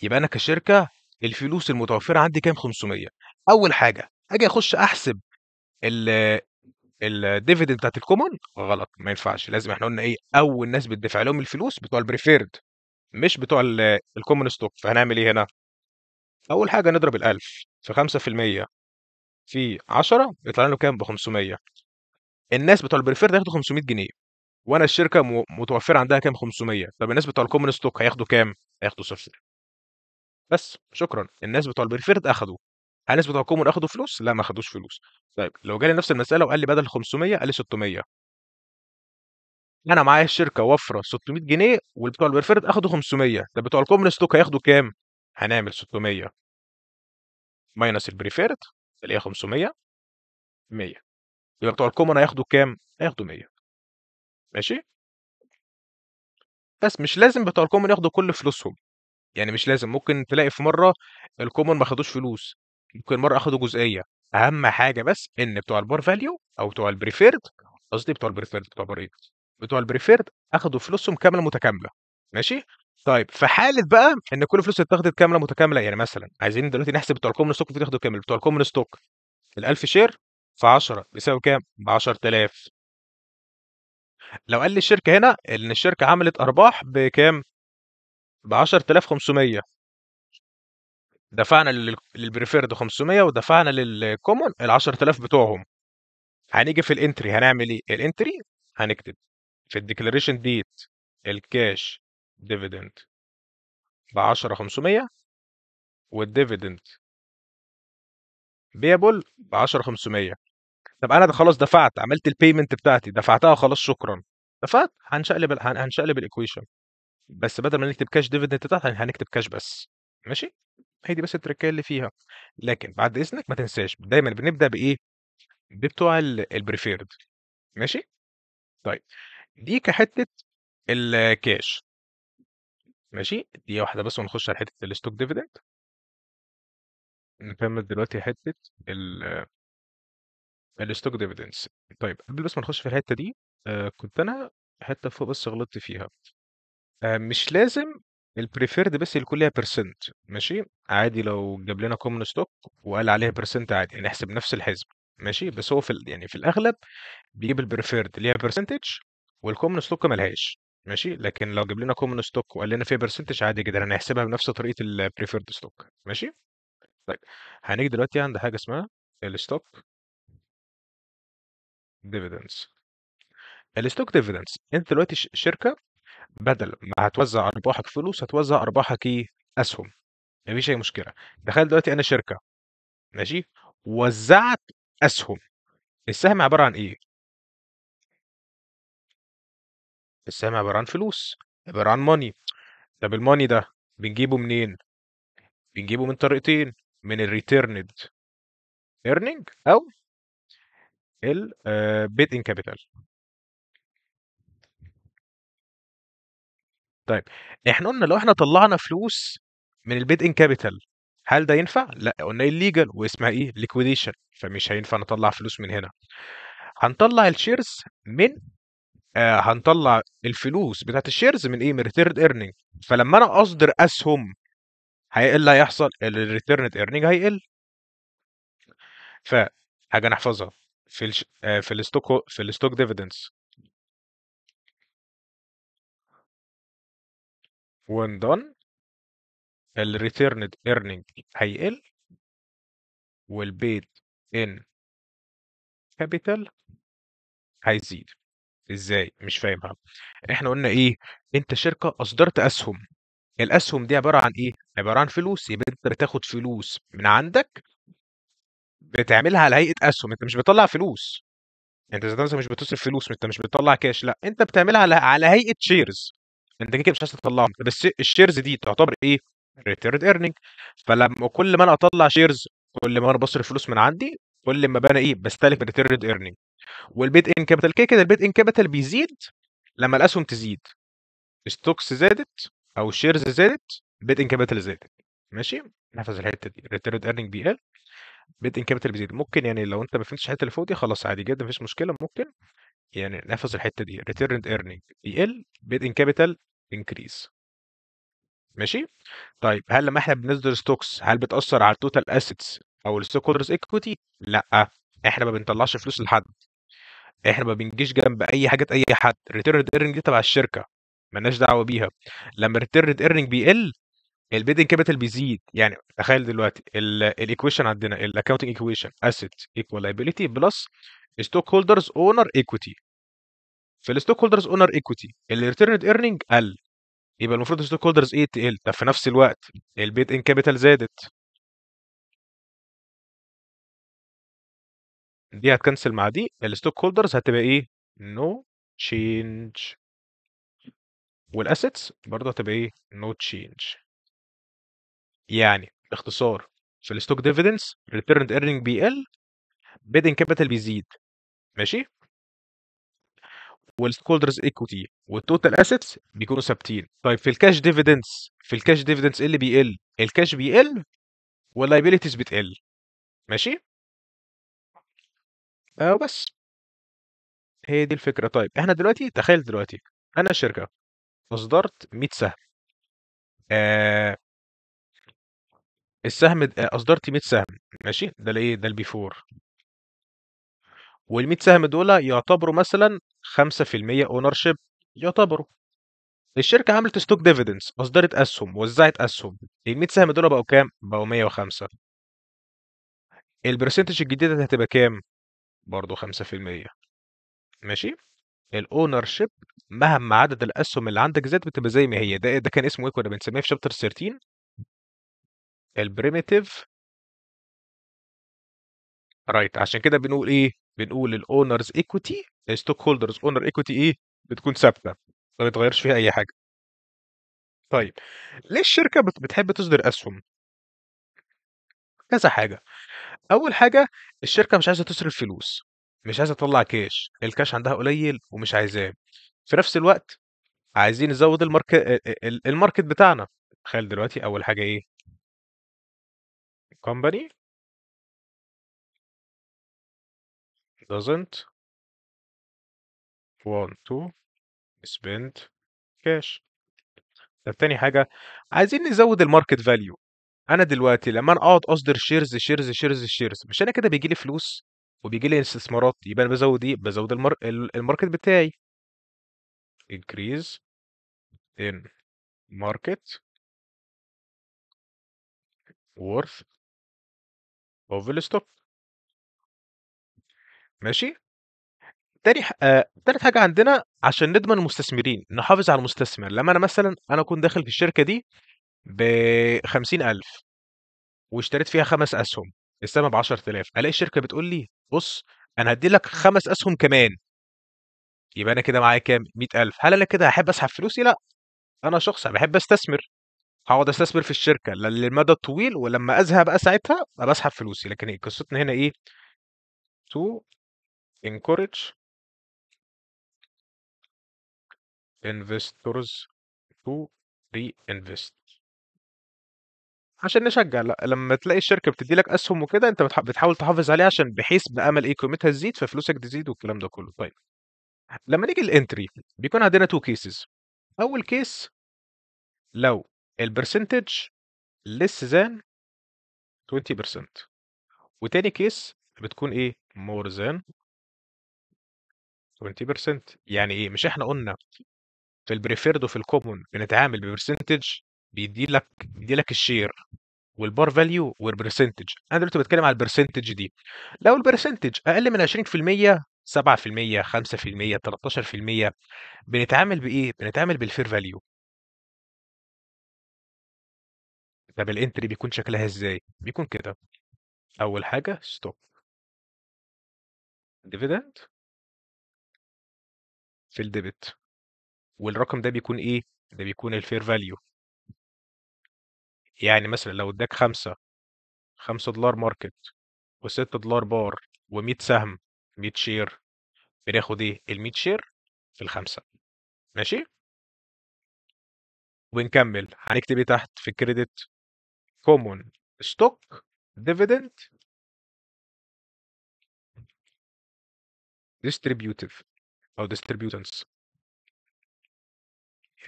يبقى انا كشركه الفلوس المتوفره عندي كام 500 اول حاجه اجي اخش احسب ال الديفيدند بتاعت الكومون غلط ما ينفعش لازم احنا قلنا ايه اول ناس بتدفع لهم الفلوس بتوع البريفيرد مش بتوع ال ستوك فهنعمل إيه هنا؟ أول حاجة نضرب ال1000 في 5% في 10 يطلع لنا كام؟ ب 500 الناس بتوع البريفيرد هياخدوا 500 جنيه وانا الشركه متوفره متوفر عندها كام 500 طب الناس بتوع الكومن ستوك هياخدوا كام هياخدوا صفر بس شكرا الناس بتوع البريفيرد اخدوا هل الناس بتوع الكومن اخدوا فلوس لا ما اخدوش فلوس طيب لو جالي نفس المساله وقال لي بدل 500 قال لي 600 أنا معايا الشركة وفّرة 600 جنيه والبتوع الperforate أخدوا 500 ده بتوع الكومن ستوك هياخدوا كام؟ هنعمل 600 ماينص البريفيرد اللي هي 500 100 يبقى بتوع الكومن هياخدوا كام؟ هياخدوا 100 ماشي؟ بس مش لازم بتوع الكومن ياخدوا كل فلوسهم، يعني مش لازم ممكن تلاقي في مرّة الكومن ما خدوش فلوس، ممكن مرّة أخدوا جزئية، أهم حاجة بس إن بتوع البار فاليو أو بتوع البريفيرد قصدي بتوع البريفيرد بتوع الbar بتوع البريفيرد اخدوا فلوسهم كامله متكامله ماشي طيب في حاله بقى ان كل فلوس اتاخدت كامله متكامله يعني مثلا عايزين دلوقتي نحسب بتوع الكومن ستوك المفروض ياخدوا كام بتوع الكومن ستوك ال 1000 شير في 10 بيساوي كام؟ ب 10000 لو قال لي الشركه هنا ان الشركه عملت ارباح بكام؟ ب 10500 دفعنا للبريفيرد 500 ودفعنا للكومن ال 10000 بتوعهم هنيجي في الانتري هنعمل ايه؟ الانتري هنكتب في الديكلاريشن ديت الكاش ديفيدند ب 10 500 والديفيدند بيبل ب 10 500 طب انا خلاص دفعت عملت البيمنت بتاعتي دفعتها خلاص شكرا دفعت هنشقلب هنشقلب الايكويشن بس بدل ما نكتب كاش ديفيدنت بتاعتها هنكتب كاش بس ماشي هي دي بس التركيه اللي فيها لكن بعد اذنك ما تنساش دايما بنبدا بايه بتوع البريفيرد ماشي طيب دي كحتة الكاش ماشي دي واحدة بس ونخش على حتة الستوك ديفيدند نكمل دلوقتي حتة ال الستوك ديفيدنس طيب قبل بس ما نخش في الحتة دي آه كنت أنا حتة فوق بس غلطت فيها آه مش لازم البريفيرد بس يكون ليها بيرسنت ماشي عادي لو جاب لنا كومن ستوك وقال عليها بيرسنت عادي هنحسب يعني نحسب نفس الحزب ماشي بس هو في يعني في الأغلب بيجيب البريفيرد ليها برسنتج والكومن ستوك ملهاش ماشي لكن لو جاب لنا كومن ستوك وقال لنا فيها برسنتج عادي جدا هنحسبها بنفس طريقه البريفيرد ستوك ماشي طيب هنيجي دلوقتي عند حاجه اسمها الستوك ديفيدنس الستوك ديفيدنس انت دلوقتي شركه بدل ما هتوزع ارباحك فلوس هتوزع ارباحك ايه اسهم مفيش اي مشكله تخيل دلوقتي انا شركه ماشي وزعت اسهم السهم عباره عن ايه السهم عبارة عن فلوس عبارة عن ماني طب الماني ده بنجيبه منين؟ بنجيبه من طريقتين من الريتيرند ايرنينج او البيت ان كابيتال طيب احنا قلنا لو احنا طلعنا فلوس من البيت ان كابيتال هل ده ينفع؟ لا قلنا الليجل واسمها ايه؟ ليكويديشن فمش هينفع نطلع فلوس من هنا هنطلع الشيرز من آه، هنطلع الفلوس بتاعت الشيرز من ايه من ريتيرن ايرنينج فلما انا اصدر اسهم هيقل اللي هيحصل الريتيرن ايرنينج هيقل فحاجه نحفظها في الش... آه، في الستوك في الستوك ديفيدنس وان دون الريتيرن ايرنينج هيقل والبيت ان كابيتال هيزيد إزاي؟ مش فاهمها إحنا قُلنا إيه، أنت شركة أصدرت أسهم، الأسهم دي عبارة عن إيه؟ عبارة عن فلوس، يبقى أنت بتاخد فلوس من عندك بتعملها على هيئة أسهم، أنت مش بتطلّع فلوس، أنت ذات مش بتصرف فلوس، أنت مش بتطلّع كاش، لأ، أنت بتعملها على على هيئة شيرز أنت كده مش عايز تطلّعهم، بس الشيرز دي تعتبر إيه، ريتيرد earning، فلمّا كل ما أنا أطلّع شيرز كل ما أنا بصرف فلوس من عندي، كل ما أبقى أنا إيه، بستلف ريتيرد earning. والبيت ان كابيتال كده كده البيت ان كابيتال بيزيد لما الاسهم تزيد ستوكس زادت او الشيرز زادت بيت ان كابيتال زادت ماشي نحفظ الحته دي ريتيرد ايرننج بي ال بيت ان كابيتال بيزيد ممكن يعني لو انت ما فهمتش الحته اللي فوق دي خلاص عادي جدا مفيش مشكله ممكن يعني نحفظ الحته دي ريتيرد ايرننج بي ال بيت ان كابيتال انكريز ماشي طيب هل لما احنا بنصدر ستوكس هل بتاثر على التوتال اسيتس او الستوك هولدرز ايكويتي لا احنا ما بنطلعش فلوس لحد احنا ما بنجيش جنب اي حاجه اي حد الريتيرند ايرنج دي تبع الشركه مالناش دعوه بيها لما الريتيرند ايرنج بيقل البيدنج كابيتال بيزيد يعني تخيل دلوقتي الايكويشن عندنا الاكونتنج ايكويشن اسيت ايكوال لايبيليتي بلس ستوك هولدرز اونر ايكويتي في الستوك هولدرز اونر ايكويتي الريتيرند ايرنينج قل يبقى المفروض الستوك هولدرز ايه تقل طب في نفس الوقت البيت ان كابيتال زادت دي هتكنسل مع دي، الستوك هولدرز هتبقى إيه no change. والاسيتس برضه هتبقى إيه no change. يعني باختصار في ديفيدنس ريتيرند ايرنينج بي بيقل bidding كابيتال بيزيد ماشي؟ هولدرز ايكوتي والتوتال اسيتس بيكونوا ثابتين طيب في الكاش ديفيدنس في الكاش ديفيدنس ايه اللي بيقل الكاش بيقل واللايبيليتيز بتقل ماشي آه وبس. هي دي الفكرة. طيب إحنا دلوقتي تخيل دلوقتي أنا شركة آه. آه، أصدرت 100 سهم. آآ السهم أصدرت 100 سهم ماشي؟ ده الإيه، ده الbefore. وال100 سهم دول يعتبروا مثلًا 5% اونر شيب يعتبروا. الشركة عملت ستوك ديفيدنس أصدرت أسهم، وزّعت أسهم. ال100 سهم دول بقوا كام؟ بقوا 105. البرسنتج الجديدة دي هتبقى كام؟ برضه 5% ماشي الاونر شيب مهما عدد الاسهم اللي عندك زاد بتبقى زي ما هي ده ده كان اسمه ايه كنا بنسميه في شابتر 13 البريميتيف رايت عشان كده بنقول ايه بنقول الاونرز ايكويتي الستوك هولدرز اونر ايكويتي ايه بتكون ثابته ما بيتغيرش فيها اي حاجه طيب ليه الشركه بتحب تصدر اسهم كذا حاجه أول حاجة الشركة مش عايزة تصرف فلوس، مش عايزة تطلّع كاش، الكاش عندها قليل ومش عايزاه. في نفس الوقت عايزين نزوّد الماركت الماركت بتاعنا. تخيّل دلوقتي أول حاجة إيه؟ company doesn't want to spend cash. طب تاني حاجة، عايزين نزوّد الماركت فاليو أنا دلوقتي لمّا أنا أقعد أصدر شيرز شيرز شيرز شيرز مش أنا كده بيجي لي فلوس، وبيجي لي استثمارات، يبقى أنا بزود إيه، بزود المر... الماركت بتاعي. increase in market worth of stock ماشي؟ تاني ح آه... تالت حاجة عندنا عشان نضمن المستثمرين، نحافظ على المستثمر، لمّا أنا مثلًا أنا أكون داخل في الشركة دي ب50,000 واشتريت فيها خمس أسهم، السهم ب10,000 ألاقي الشركة بتقول لي بُص أنا هدي لك خمس أسهم كمان. يبقى أنا كده معايا كام؟ 100,000 هل أنا كده هحب أسحب فلوسي؟ لأ، أنا شخص بحب أستثمر، هقعد أستثمر في الشركة للمدى الطويل ولمّا أزهق بقى ساعتها أبقى أسحب فلوسي، لكن قصتنا هنا إيه to encourage investors to reinvest. عشان نشجع لأ، لمّا تلاقي الشركة بتدّي لك أسهم وكده، أنت بتحاول تحافظ عليها عشان بحيث بأمل إيه، قيمتها تزيد، ففلوسك تزيد والكلام ده كلّه. طيب، لمّا نيجي الانتري بيكون عندنا تو كيسز أول كيس لو البرسنتج لسه زان 20% وتاني كيس بتكون إيه، مور زان 20% يعني إيه، مش إحنا قُلنا في البريفيرد وفي الكومون بنتعامل ببرسنتج بيدي لك بيدي لك الشير والبار فاليو والبرسنتج انا دلوقتي بتكلم على البرسنتج دي لو البرسنتج اقل من 20% 7% 5% 13% بنتعامل بايه بنتعامل بالفير فاليو طب الانتري بيكون شكلها ازاي بيكون كده اول حاجه ستوب ديفيدند في الديبت والرقم ده بيكون ايه ده بيكون الفير فاليو يعني مثلًا لو ادّاك 5، $5 وستة دولار بار و100 سهم 100 شير بناخد إيه، ال100 في الخمسة ماشي؟ وبنكمّل، هنكتب إيه تحت في الcredit كومون ستوك ديفيدنت ديستريبيوتيف أو ديستريبيوتنس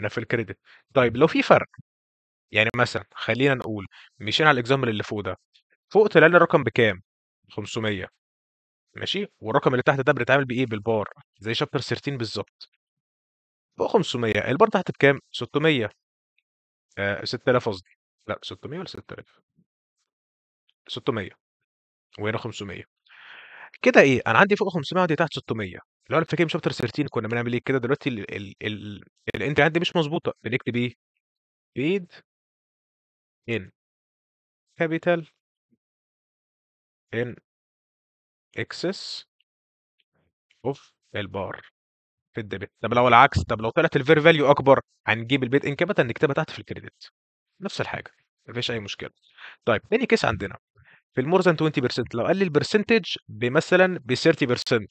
هنا في الكريدت طيب لو في فرق يعني مثلا خلينا نقول مشينا على الاكزامبل اللي فوق ده فوق طلع لنا الرقم بكام 500 ماشي والرقم اللي تحت ده بنتعامل بايه بالبار زي شابتر 13 بالظبط فوق 500 البار تحت بكام 600 آه 6000 قصدي لا 600 ولا 6000 600 وهنا 500 كده ايه انا عندي فوق 500 وعندي تحت 600 لو انا فاكر شابتر 13 كنا بنعمل ايه كده دلوقتي الانتري عندي مش مظبوطه بنكتب ايه فيد in capital in excess اوف البار في الديبت طب لو العكس طب لو طلعت الفير فاليو اكبر هنجيب البيت ان كابيتال نكتبها تحت في الكريدت نفس الحاجه مفيش اي مشكله طيب تاني كيس عندنا في المور ذان 20% لو قال لي البرسنتج بمثلا ب 30%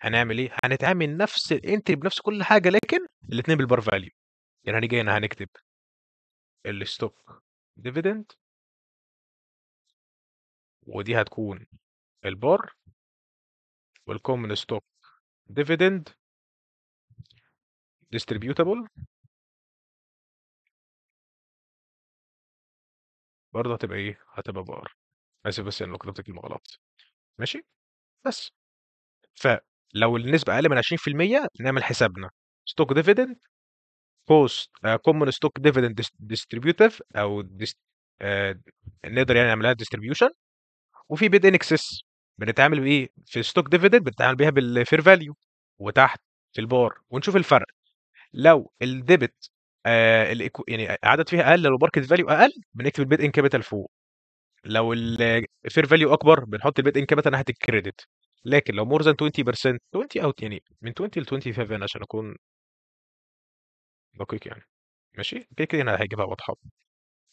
هنعمل ايه؟ هنتعامل نفس الانتري بنفس كل حاجه لكن الاثنين بالبار فاليو يعني هنيجي هنا هنكتب الستوك ديفيدند ودي هتكون البار والكومن ستوك ديفيدند ديستريبيوتابل برضه هتبقى ايه هتبقى بار اسف بس انا يعني كتبت كلمه غلط ماشي بس فلو النسبه اقل من 20% نعمل حسابنا ستوك ديفيدند كوست كومون ستوك ديفيدند ديستريبيوتيف او آه، نقدر يعني نعملها ديستريبيوشن وفي بيد ان اكسس بنتعامل بايه في ستوك ديفيدند بنتعامل بيها بالفير فاليو وتحت في البار ونشوف الفرق لو الديبت آه الإكو... يعني عدد فيها اقل لو ماركت فاليو اقل بنكتب البيت ان كابيتال فوق لو الفير فاليو اكبر بنحط البيت ان كابيتال ناحيه الكريدت لكن لو مور ذان 20% 20 او يعني من 20 ل 25 يعني عشان اكون دقيق يعني، ماشي؟ كده، كده انا هيجيبها واضحة.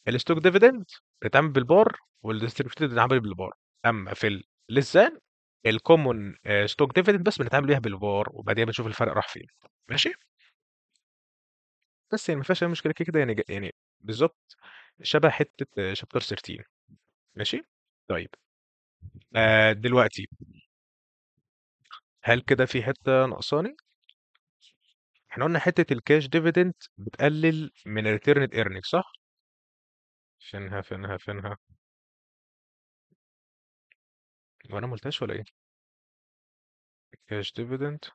الستوك ديفيدند بتتعمل بالبار والديستريبيوتد بتتعمل بالبار، أما في اللسان الكومون ستوك ديفيدند بس بنتعامل بيها بالبار وبعديها بنشوف الفرق راح فين، ماشي؟ بس يعني ما فيهاش أي مشكلة كده، يعني يعني بالظبط شبه حتّة شابتر آه، 13 ماشي؟ طيب آه، دلوقتي هل كده في حتّة ناقصاني؟ إحنا قلنا حتّة الكاش ديفيدنت بتقلل من ريتيرن ايرنينج صح؟ فينها، فينها، فينها؟ هو أنا ما قلتهاش إيه؟ الكاش ديفيدنت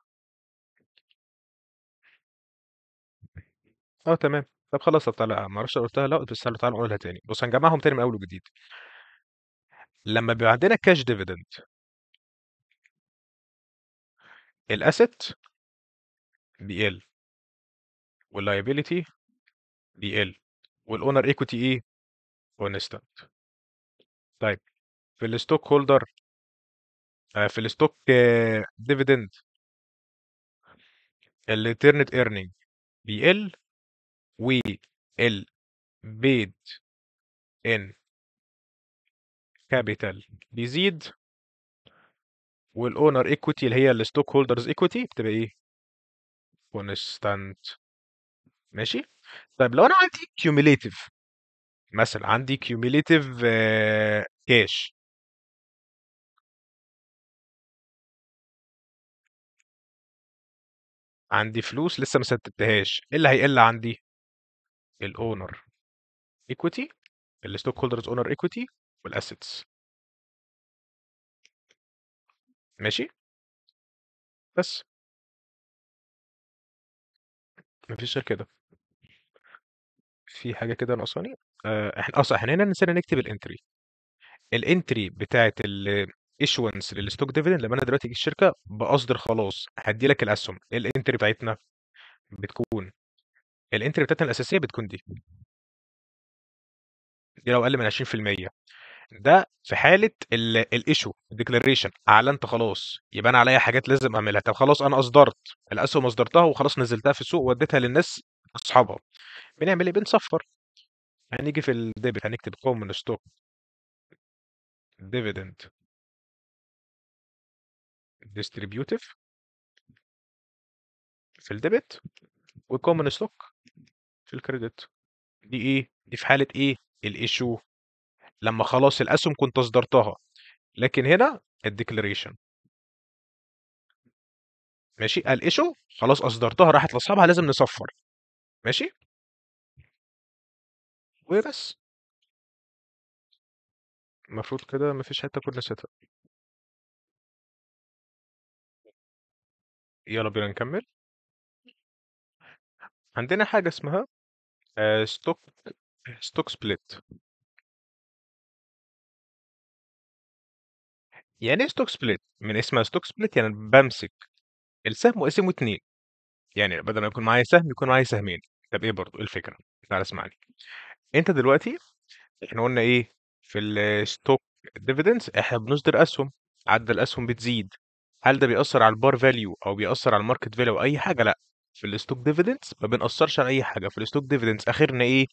آه تمام. طب خلاص طب تعالَ ما أعرفش قلتها لأ، بس تعالى نقولها تاني. بُص هنجمّعهم تاني من أول وجديد. لمّا بيبقى عندنا كاش ديفيدنت الاسيت بيقل. والليابيليتي دي ال والاونر ايكوتي ايه constant طيب في الستوك هولدر آه، في الستوك ديفيدند الريتيرند ايرنينج ال و ال بيد ان كابيتال بيزيد والاونر ايكوتي اللي هي الستوك هولدرز ايكوتي بتبقى ايه كونستانت ماشي طيب لو انا عندي cumulative مثلا عندي cumulative كاش عندي فلوس لسه ما سددتهاش ايه اللي هيقل عندي الاونر ايكويتي الستوك هولدرز اونر ايكويتي والاسيتس ماشي بس مفيش غير كده في حاجة كده ناقصاني آه، إحنا اصلا آه، إحنا هنا نسينا نكتب الإنتري الإنتري بتاعة الايشونس للستوك ديفيدند لما أنا دلوقتي أجي الشركة بأصدر خلاص هدي لك الأسهم الإنتري بتاعتنا بتكون الإنتري بتاعتنا الأساسية بتكون دي دي لو أقل من 20% ده في حاله الايشو ديكلاريشن اعلنت خلاص يبقى انا عليا حاجات لازم اعملها طب خلاص انا اصدرت الاسهم اصدرتها وخلاص نزلتها في السوق وديتها للناس أصحابها بنعمل إيه بنصفر هنيجي في الديبت هنكتب كومن ستوك ديفيدند ديستريبيوتيف في الديبت وكومن ستوك في الكريدت دي ايه دي في حاله ايه الايشو لما خلاص الاسهم كنت اصدرتها لكن هنا الديكلاريشن ماشي الايشو خلاص اصدرتها راحت لاصحابها لازم نصفر ماشي؟ وبس. المفروض كده مفيش حتة كنا نسيتها. يلا بينا نكمّل. عندنا حاجة اسمها ستوك ستوك سبليت يعني إيه ستوك سبليت من اسمها ستوك سبليت يعني بمسك السهم واقسمه اتنين يعني بدل ما يكون معايا سهم يكون معايا سهمين. طب إيه برضه إيه الفكرة؟ تعالى اسمعني، أنت دلوقتي إحنا قُلنا إيه، في الستوك ديفيدنس إحنا بنصدر أسهم، عدد الأسهم بتزيد، هل ده بيأثّر على البار فاليو أو بيأثّر على الماركت فاليو أو أي حاجة؟ لأ، في الستوك ديفيدنس ما بنأثّرش على أي حاجة، في الستوك ديفيدنس آخرنا إيه،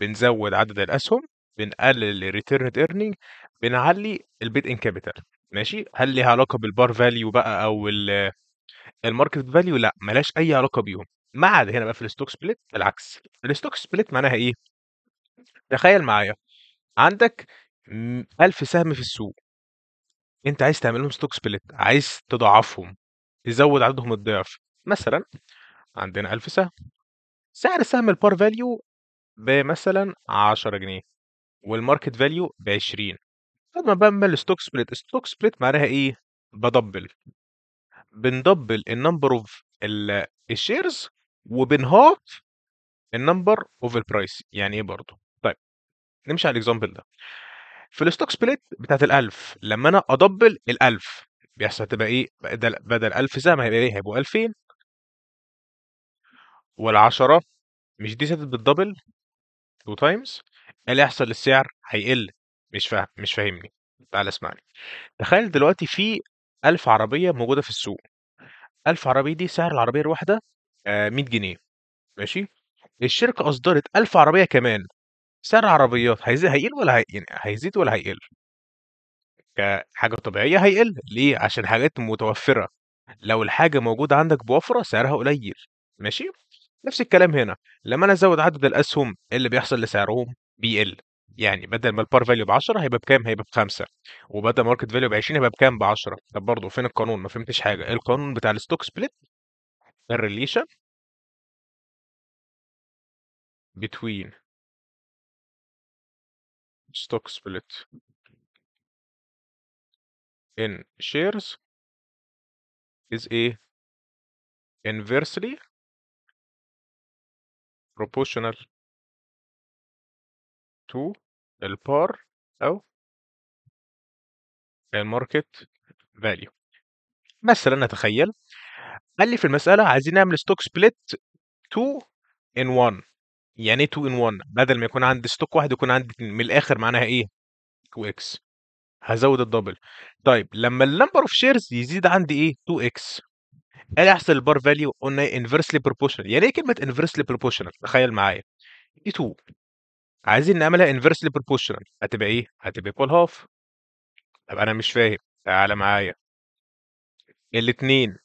بنزوّد عدد الأسهم، بنقلّل الreturned ايرنينج بنعلّي البيت ان كابيتال ماشي، هل ليها علاقة بالبار فاليو بقى أو الماركت فاليو لأ، ملاش أي علاقة بيهم. ما عاد هنا بقى في الستوك سبليت العكس الستوك سبليت معناها ايه تخيل معايا عندك 1000 سهم في السوق انت عايز تعمل لهم ستوك سبليت عايز تضاعفهم تزود عددهم الضعف مثلا عندنا 1000 سهم سعر سهم البار فاليو بمثلا 10 جنيه والماركت فاليو ب 20 طب ما بعمل ستوك سبليت ستوك سبليت معناها ايه بدبل بندبل النمبر اوف الشيرز وبنهارت النمبر اوفر برايس يعني ايه برضه طيب نمشي على الاكزامبل ده في الستوك سبليت بتاعت الألف لما أنا أدبل الألف بيحصل تبقى إيه بدل بدل ألف ما هيبقى إيه هيبقوا ألفين والعشرة مش دي زادت بالدبل تو تايمز اللي هيحصل السعر هيقل مش فاهم مش فاهمني تعال اسمعني تخيل دلوقتي في ألف عربية موجودة في السوق ألف عربية دي سعر العربية الواحدة 100 آه، جنيه ماشي، الشركة أصدرت 1000 عربية كمان، سعر العربيات هيزيد هيقل ولا هي يعني هيزيد ولا هيقل؟ كحاجة طبيعية هيقل، ليه؟ عشان حاجات متوفرة، لو الحاجة موجودة عندك بوفرة سعرها قليل ماشي، نفس الكلام هنا، لمّا أنا أزوّد عدد الأسهم اللي بيحصل لسعرهم؟ بيقل، يعني بدل ما البار فاليو ب10 هيبقى بكام؟ هيبقى ب5 وبدل ماركت فاليو ب20 هيبقى بكام؟ ب10 طب برضه فين القانون؟ ما فهمتش حاجة، القانون بتاع الستوك سبليت a relation between stock split in shares is a inversely proportional to the par of the market value. مثلا نتخيل قال لي في المسألة عايزين نعمل ستوك سبليت 2 ان 1 يعني ايه 2 ان 1 بدل ما يكون عندي ستوك واحد يكون عندي اتنين من الاخر معناها ايه كو اكس هزود الدبل طيب لما النمبر اوف شيرز يزيد عندي ايه 2 اكس قال احسن البار فاليو قلنا انفرسلي بروبوشنال يعني ايه كلمه انفرسلي بروبوشنال تخيل معايا دي 2 عايزين نعملها انفرسلي بروبوشنال هتبقى ايه هتبقى كول هاف طب انا مش فاهم تعالى معايا الاثنين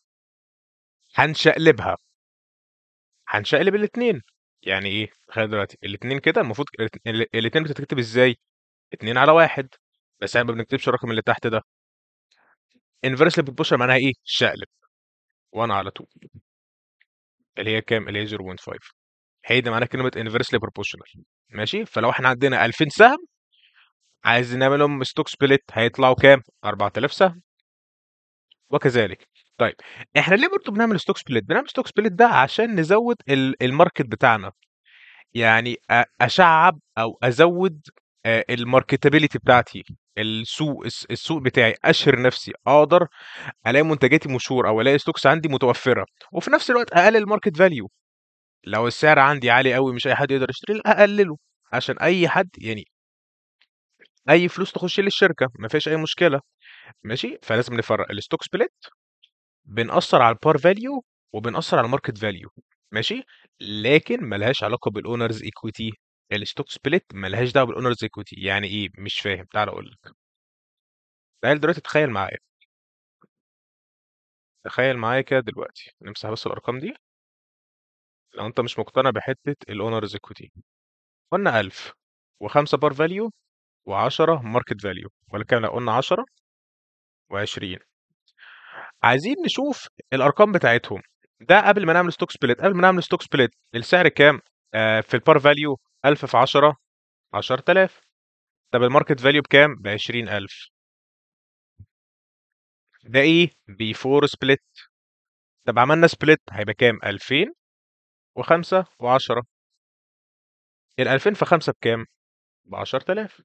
هنشقلبها. هنشقلب الاثنين يعني إيه؟ خلّينا دلوقتي الاثنين كده المفروض الاثنين بتتكتب إزاي؟ 2 على 1 بس إحنا ما بنكتبش الرقم اللي تحت ده. inversely proportional معناها إيه؟ شقلب 1 على 2 اللي هي كام؟ اللي هي 0.5 هي دي معناها كلمة inversely proportional ماشي؟ فلو إحنا عندنا 2000 سهم عايزين نعمل لهم سبليت هيطلعوا كام؟ 4000 سهم وكذلك. طيب إحنا ليه برضه بنعمل ستوك سبليت؟ بنعمل ستوك سبليت ده عشان نزوّد الماركت بتاعنا. يعني أشعّب أو أزوّد آه، الماركتابيلتي بتاعتي، السوق السوق بتاعي، أشهِر نَفْسي، أقدر ألاقي منتجاتي مشهورة أو ألاقي ستوكس عندي متوفّرة وفي نَفْس الوقت أقلِّل الماركت فاليو لو السعر عندي عالي قوي مش أي حد يقدر يشتريه، أقلِّله عشان أي حد يعني أي فلوس تخُش للشركة، ما فيهاش أي مشكلة ماشي؟ فلازم نفرّق الستوك سبليت بنأثّر على البار فاليو وبنأثّر على الماركت فاليو ماشي، لكن ملهاش علاقة بالاونرز ايكويتي الستوك سبليت ملهاش دعوة بالاونرز ايكويتي يعني إيه؟ مش فاهم، تعالَ أقول لك. تعالَ دلوقتي تخيّل معايا تخيّل معايا كده دلوقتي، نمسح بس الأرقام دي. لو أنت مش مقتنع بحتّة الاونرز ايكويتي قُلنا 1000 و5 بار فاليو و10 ماركت فاليو ولكن لو قُلنا 10 و20. عايزين نشوف الارقام بتاعتهم ده قبل ما نعمل ستوك سبليت قبل ما نعمل ستوك سبليت السعر كام آه في البار فاليو 1000 في 10 10000 طب الماركت فاليو بكام ب 20000 ده ايه بيفور سبليت طب عملنا سبليت هيبقى كام 2000 و5 و10 ال 2000 في 5 بكام ب 10000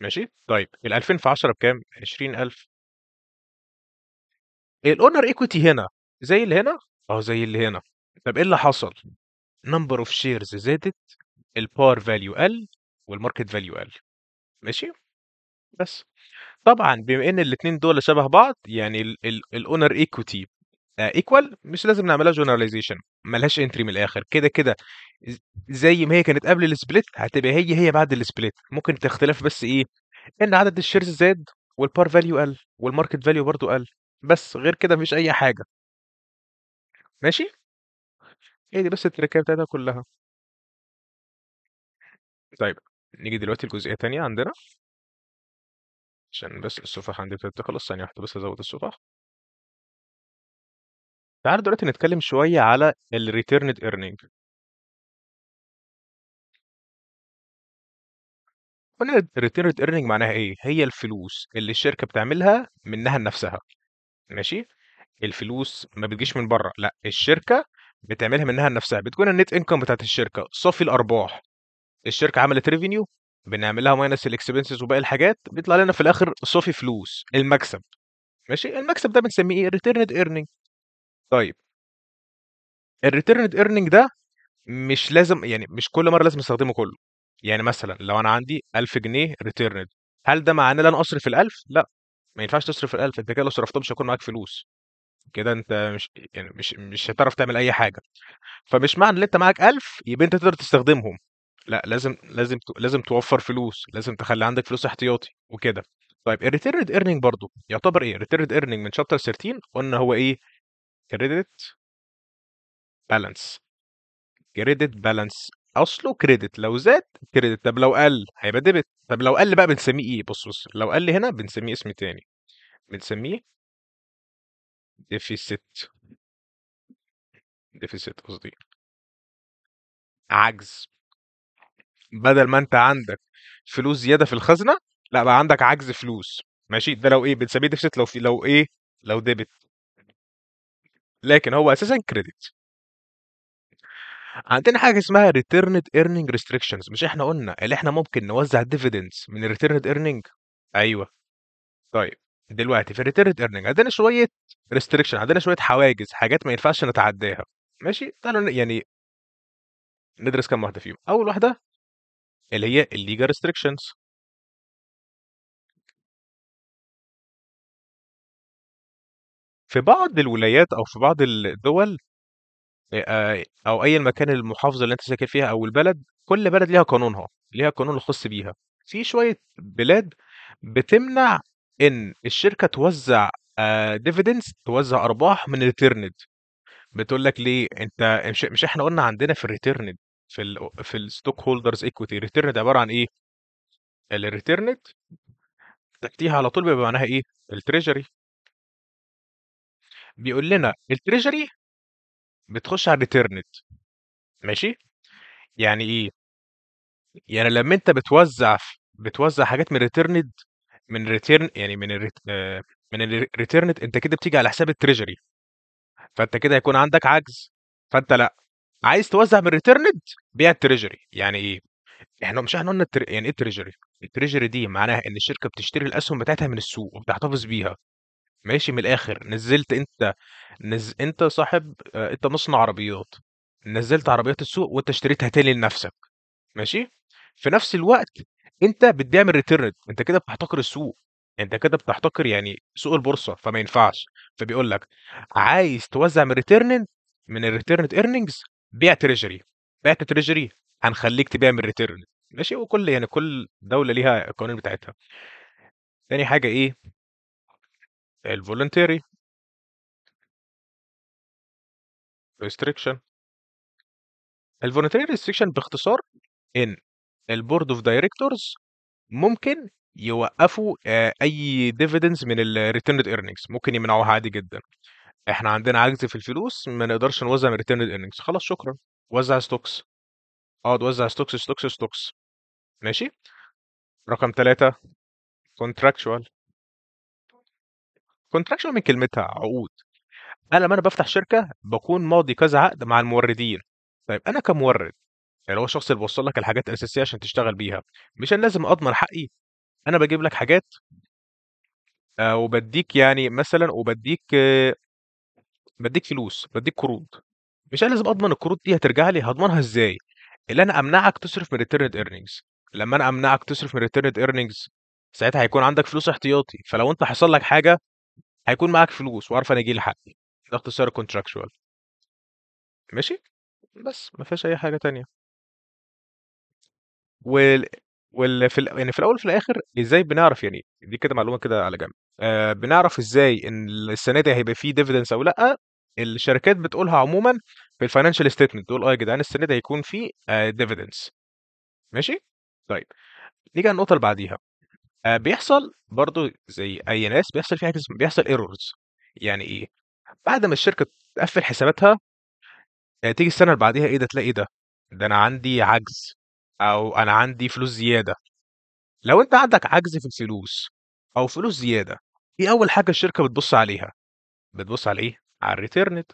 ماشي طيب ال 2000 في 10 بكام 20000 الاونر ايكوتي هنا زي اللي هنا اه زي اللي هنا طب إيه اللي حصل؟ نمبر اوف شيرز زادت البار فاليو قل والماركت فاليو قل ماشي بس طبعا بما ان الاثنين دول شبه بعض يعني الاونر ايكوتي ايكوال آه، مش لازم نعملها جنراليزيشن ملهاش انتري من الاخر كده كده زي ما هي كانت قبل السبليت هتبقى هي هي بعد السبليت ممكن تختلف بس ايه ان عدد الشيرز زاد والبار فاليو قل والماركت فاليو برضو قل بس غير كده مفيش أي حاجة. ماشي؟ هي دي بس التركاية بتاعتها كلها. طيب، نيجي دلوقتي لجزئية تانية عندنا. عشان بس السفح عندي ابتدت تخلص، ثانية واحدة بس أزود السفح تعالَ دلوقتي نتكلم شوية على returned earning. قُلنا returned earning معناها إيه؟ هي الفلوس اللي الشركة بتعملها منها لنفسها. ماشي الفلوس ما بتجيش من بره لا الشركه بتعملها منها لنفسها بتكون النت انكم بتاعت الشركه صافي الارباح الشركه عملت ريفينيو بنعملها ماينس الاكسبنسز وباقي الحاجات بيطلع لنا في الاخر صافي فلوس المكسب ماشي المكسب ده بنسميه ايه ريتيرند ايرنينج طيب الريتيرند ايرنينج ده مش لازم يعني مش كل مره لازم استخدمه كله يعني مثلا لو انا عندي 1000 جنيه ريتيرند هل ده معناه ان انا اصرف ال 1000 لا ما ينفعش تصرف ال1000 أنت كده لو صرفتهم مش هيكون معاك فلوس. كده أنت مش يعني مش مش هتعرف تعمل أي حاجة. فمش معنى إن أنت معاك 1000 يبقى أنت تقدر تستخدمهم. لأ، لازم لازم لازم توفّر فلوس، لازم تخلّي عندك فلوس احتياطي وكده. طيب الريتيرد earning برضه يعتبر إيه؟ الريتيرد earning من شابتر 13 قُلنا هو إيه؟ كريدت بالانس كريدت بالانس أصله كريدت لو زاد كريدت طب لو قَل هيبقى ديبت طب لو قَل بقى بنسميه إيه؟ بُص، بُص لو قَل هنا بنسميه اسم تاني. بنسميه ديفيسيت ديفيسيت قصدي عجز بدل ما انت عندك فلوس زياده في الخزنه لا بقى عندك عجز فلوس ماشي ده لو ايه بنسميه ديفيسيت لو في لو ايه لو ديبت لكن هو اساسا كريدت عندنا حاجه اسمها ريتيرند ايرنينج ريستريكشنز مش احنا قلنا اللي احنا ممكن نوزع ديفيدنس من الريتيرند ايرنينج ايوه طيب دلوقتي في الريتيرد ايرننج عندنا شويه ريستريكشن عندنا شويه حواجز حاجات ما ينفعش نتعداها ماشي تعالوا يعني ندرس كام واحده فيهم اول واحده اللي هي الليجا ريستريكشنز في بعض الولايات او في بعض الدول آه، او اي مكان المحافظه اللي انت ساكن فيها او البلد كل بلد ليها قانونها ليها قانون الخاص بيها في شويه بلاد بتمنع إن الشركة توزّع ديفيدنس آه، توزّع أرباح من returned بتقول لك ليه، أنت مش مش إحنا قُلنا عندنا في الريتيرند في الـ في هولدرز ايكويتي returned عبارة عن إيه؟ الريتيرند تكتيها على طول بيبقى معناها إيه؟ التريجري بيقول لنا التريجري بتخش على الريتيرند ماشي؟ يعني إيه؟ يعني لمّا أنت بتوزّع بتوزّع حاجات من الreturned من ريتيرن يعني من الريت من الريتيرن أنت كده بتيجي على حساب التريجري، فأنت كده هيكون عندك عجز، فأنت لأ، عايز توزّع من الريتيرن بيع التريجري، يعني إيه؟ إحنا مش إحنا قُلنا التري... يعني إيه التريجري؟ التريجري دي معناها إن الشركة بتشتري الأسهم بتاعتها من السوق وبتحتفظ بيها، ماشي، من الآخر نزّلت أنت نز أنت صاحب آه، أنت مصنع عربيات، نزّلت عربيات السوق وأنت اشتريتها تاني لنَفْسك، ماشي، في نَفْس الوقت أنت بتعمل ريتيرن أنت كده بتحتكر السوق، أنت كده بتحتكر يعني سوق البورصة، فما ينفعش، فبيقول لك عايز توزع من return من الريتيرن ايرننجز بيع تريجري بعت تريجري هنخليك تبيع من return ماشي، وكل يعني كل دولة ليها القوانين بتاعتها. تاني حاجة إيه الفولنتري ريستريكشن الفولنتري ريستريكشن باختصار إن البورد اوف دايركتورز ممكن يوقفوا آه، اي ديفيدنز من الريتيرند ايرنينجز ممكن يمنعوها عادي جدا احنا عندنا عجز في الفلوس ما نقدرش نوزع من الريتيرند ايرنينجز خلاص شكرا وزع ستوكس اه وزع ستوكس ستوكس ستوكس ماشي رقم ثلاثة كونتراكشوال كونتراكشوال من كلمتها عقود انا لما انا بفتح شركه بكون ماضي كذا عقد مع الموردين طيب انا كمورد يعني هو الشخص اللي بيوصّل لك الحاجات الأساسية عشان تشتغل بيها، مش أنا لازم أضمن حقي، أنا بجيب لك حاجات آه، وبديك يعني مثلًا وبديك آه، بديك فلوس، بديك قروض، مش أنا لازم أضمن القروض دي هترجع لي، هضمنها إزاي؟ اللي أنا أمنعك تصرف من ريتيرند ايرنينجز لمّا أنا أمنعك تصرف من ريتيرند ايرنينجز ساعتها هيكون عندك فلوس احتياطي، فلو أنت حصل لك حاجة هيكون معاك فلوس وعارف أنا أجي لي حقي، ده اختصار كونتراكشوال ماشي؟ بس ما فيهاش أي حاجة تانية. وال وال في ال... يعني في الاول وفي الاخر ازاي بنعرف يعني دي كده معلومه كده على جنب آه بنعرف ازاي ان السنه دي هيبقى فيه ديفيدنس او لا الشركات بتقولها عموما في الفاينانشال ستيتمنت تقول اه يا جدعان السنه دي هيكون فيه آه ديفيدنس ماشي طيب نيجي على النقطه اللي بعديها آه بيحصل برضو زي اي ناس بيحصل فيها بيحصل ايرورز يعني ايه بعد ما الشركه تقفل حساباتها آه تيجي السنه اللي بعديها ايه ده تلاقي إيه ده ده انا عندي عجز أو أنا عندي فلوس زيادة لو أنت عندك عجز في الفلوس أو فلوس زيادة إيه أول حاجة الشركة بتبص عليها؟ بتبص على إيه؟ على الريترنت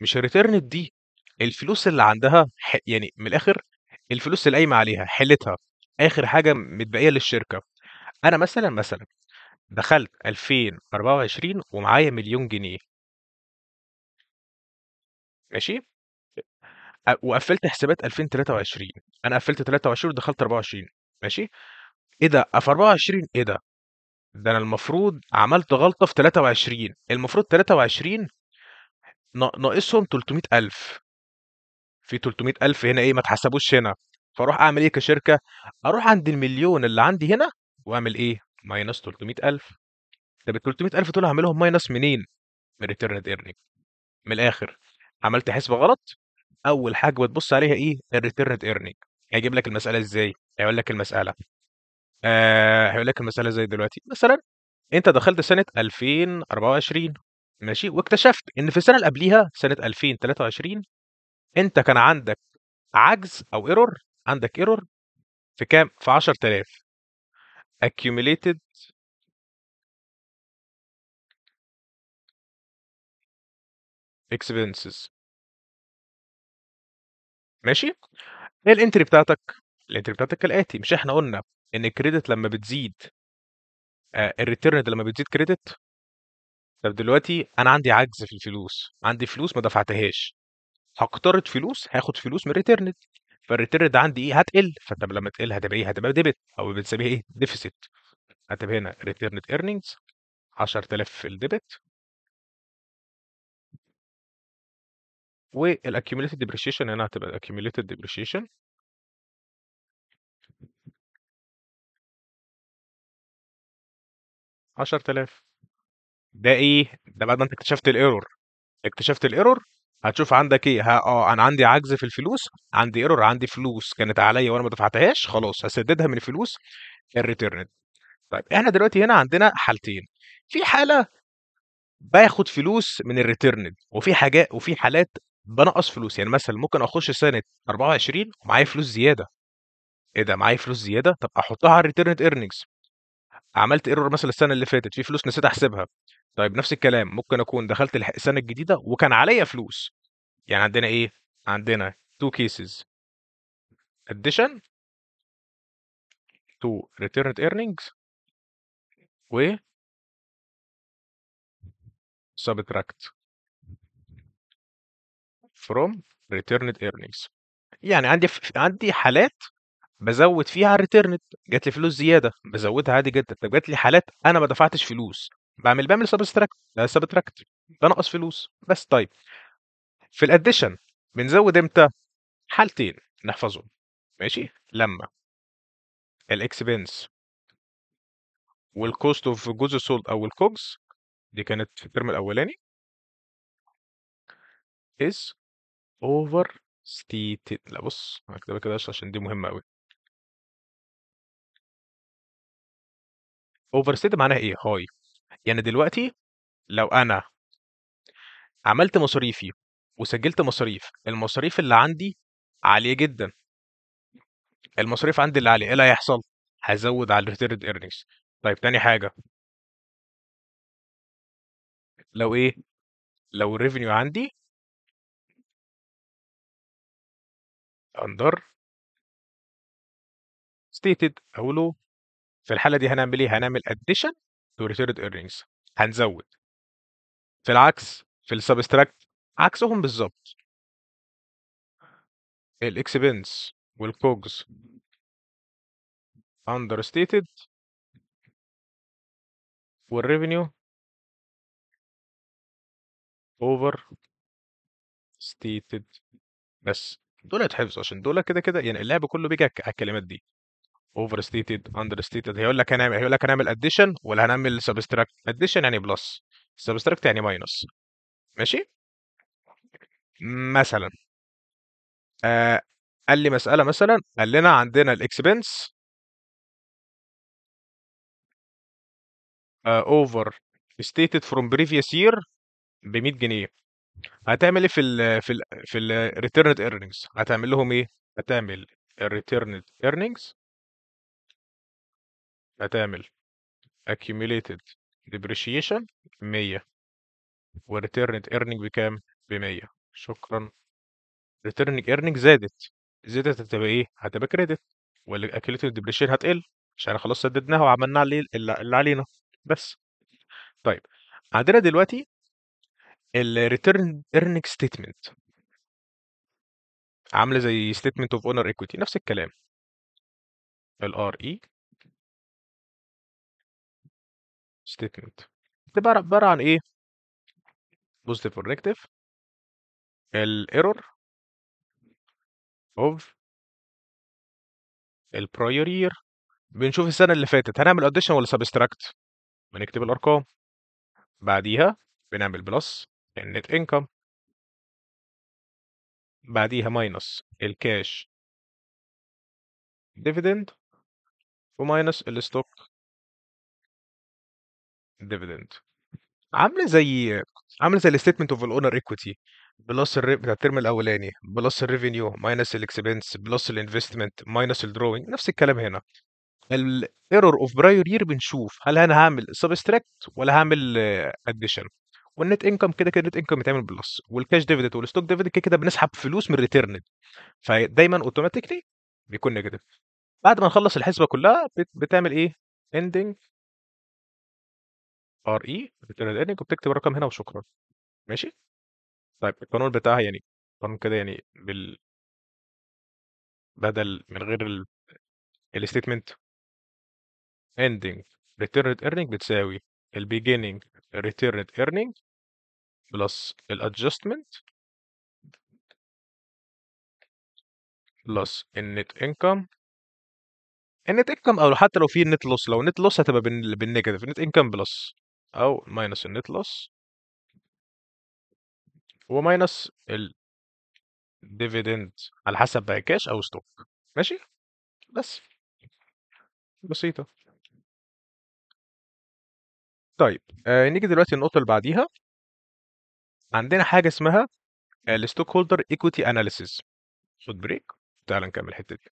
مش الريترنت دي الفلوس اللي عندها ح... يعني من الآخر الفلوس اللي قايمة عليها حلتها آخر حاجة متبقية للشركة أنا مثلا مثلا دخلت 2024 ومعايا مليون جنيه ماشي وقفّلت حسابات 2023، أنا قفّلت 23 ودخلت 24 ماشي، إيه ده! في 24 إيه ده! ده أنا المفروض عملت غلطة في 23 المفروض 23 ناقصهم 300.000 في 300.000 هنا إيه ما اتحسبوش هنا، فاروح أعمل إيه كشركة، أروح عند المليون اللي عندي هنا وأعمل إيه ماينص 300.000 طب ال300.000 دول هعملهم ماينص منين؟ من ريتيرن ايرنينج من الآخر، عملت حسبة غلط اول حاجه بتبص عليها ايه الريتيرنت ايرنينج هيجيب لك المساله ازاي هيقول لك المساله آه هيقول لك المساله ازاي دلوقتي مثلا انت دخلت سنه 2024 ماشي واكتشفت ان في السنه اللي قبليها سنه 2023 انت كان عندك عجز او ايرور عندك ايرور في كام في 10000 accumulated expenses ماشي؟ إيه الentry بتاعتك؟ الانتري بتاعتك الانتري بتاعتك كالاتي مش إحنا قُلنا إن الكريدت لمّا بتزيد آه الريتيرن لمّا بتزيد كريدت طب دلوقتي أنا عندي عجز في الفلوس، عندي فلوس ما دفعتهاش، هقترض فلوس، هاخد فلوس من الريتيرن فالريتيرن ده عندي إيه؟ هتقِل، فطب لمّا تقِل هتبقى إيه؟ هتبقى ديبت أو بنسميها إيه؟ ديفيسيت هتبقى هنا ريتيرن ايرنينجز 10.000 في الديبت والاكيوميليتد depreciation هنا يعني هتبقى الاكيوميليتد depreciation عشر تلاف ده ايه ده بعد ما انت اكتشفت الايرور اكتشفت الايرور هتشوف عندك ايه ها اه انا عندي عجز في الفلوس عندي ايرور عندي فلوس كانت عليا وانا ما دفعتهاش خلاص هسددها من الفلوس الريتيرن طيب احنا دلوقتي هنا عندنا حالتين في حاله باخد فلوس من الريتيرن وفي حاجات وفي حالات بنقص فلوس، يعني مثلًا ممكن أخش سنة 24 ومعايا فلوس زيادة، إيه ده معايا فلوس زيادة، طب أحطها على الريتيرن ايرنينجز عملت ايرور مثلًا السنة اللي فاتت في فلوس نسيت أحسبها، طيب نفس الكلام ممكن أكون دخلت السنة الجديدة وكان عليّا فلوس، يعني عندنا إيه، عندنا تو كيسز اديشن تو ريتيرن ايرنينجز و سبتراكت from returned earnings يعني عندي ف... عندي حالات بزود فيها returned جات لي فلوس زياده بزودها عادي جدا طب جات لي حالات انا ما دفعتش فلوس بعمل بعمل سبستراكت آه، ده سبستراكت بنقص فلوس بس طيب في الاديشن بنزود امتى حالتين نحفظهم ماشي لما الاكسبنس والكوست اوف جزء سولد او الكوجز دي كانت في الترم الاولاني is اوفر ستيتد لا بص هكتبها كده عشان دي مهمة قوي اوفر ستيتد معناها ايه هاي يعني دلوقتي لو انا عملت مصاريفي وسجلت مصاريف المصاريف اللي عندي عالية جدا المصاريف عندي اللي عالية ايه اللي هيحصل هزود على الريتيرد ايرنينجز طيب تاني حاجة لو ايه لو الريفينيو عندي under stated أو له في الحالة دي هنعمل إيه؟ هنعمل addition to returned earnings هنزود في العكس في السبستراكت عكسهم بالظبط الاكسبنس والكوجز under stated والريفينيو اوفر ستيتد بس دول يتحفظوا عشان دول كده كده يعني اللعب كله بيجي على على الكلمات دي اوفر ستيتد اندر ستيتد هيقول لك هنعمل هيقول لك هنعمل اديشن ولا هنعمل سبستراكت اديشن يعني بلس سبستراكت يعني ماينس ماشي مثلا آه قال لي مسألة مثلا قال لنا عندنا الاكسبنس اوفر ستيتد فروم بريفيوس يير ب 100 جنيه هتعمل إيه في الـ في الـ في الريتيرن earnings هتعمل لهم إيه؟ هتعمل الريتيرن earnings هتعمل accumulated depreciation 100 وريتيرند ايرنينج بكام؟ ب 100 شكرا ريتيرنج ايرنينج زادت زادت هتبقى ايه؟ هتبقى كريدت والاكيوليتيف ديبريشن هتقل عشان خلاص سددناها وعملنا اللي علينا بس طيب عندنا دلوقتي return earning statement عامله زي statement of owner equity نفس الكلام الار اي statement دي عباره عن ايه positive or negative of اوف prior year بنشوف السنه اللي فاتت هنعمل addition ولا subtract؟ بنكتب الارقام بعديها بنعمل بلس النت انكم بعديها ماينس الكاش ديفيدند وماينس الستوك ديفيدند عامله زي عامله زي الستيتمنت اوف الاونر ايكويتي بلس الري بتاع الترم الاولاني بلس الريفينيو ماينس الاكسبنس بلس الانفستمنت ماينس الدروينج نفس الكلام هنا الايرور اوف براير يير بنشوف هل انا هعمل سبستراكت ولا هعمل اديشن والنت انكم كده كده النت انكم بيتعمل بلس والكاش ديفيدنت والستوك ديفيدنت كده كده بنسحب فلوس من الريترن فدايما اوتوماتيكلي بيكون نيجاتيف بعد ما نخلص الحسبه كلها بتعمل ايه اندنج ار اي ريتيرن وبتكتب الرقم هنا وشكرا ماشي طيب القانون بتاعها يعني قانون كده يعني بال بدل من غير ال... الستيتمنت ending returned earning بتساوي ال beginning returned earning بلس الادجستمنت بلس النت انكم النت انكم او حتى لو في نت لوس لو نت لوس هتبقى بالنيجاتيف نت انكم بلس او ماينس النت لوس وماينس الديفيدند على حسب بقى كاش او ستوك ماشي بس بسيطه طيب آه نيجي دلوقتي النقطه اللي بعديها عندنا حاجه اسمها الستوك هولدر ايكويتي اناليسيز خد بريك تعال نكمل الحته دي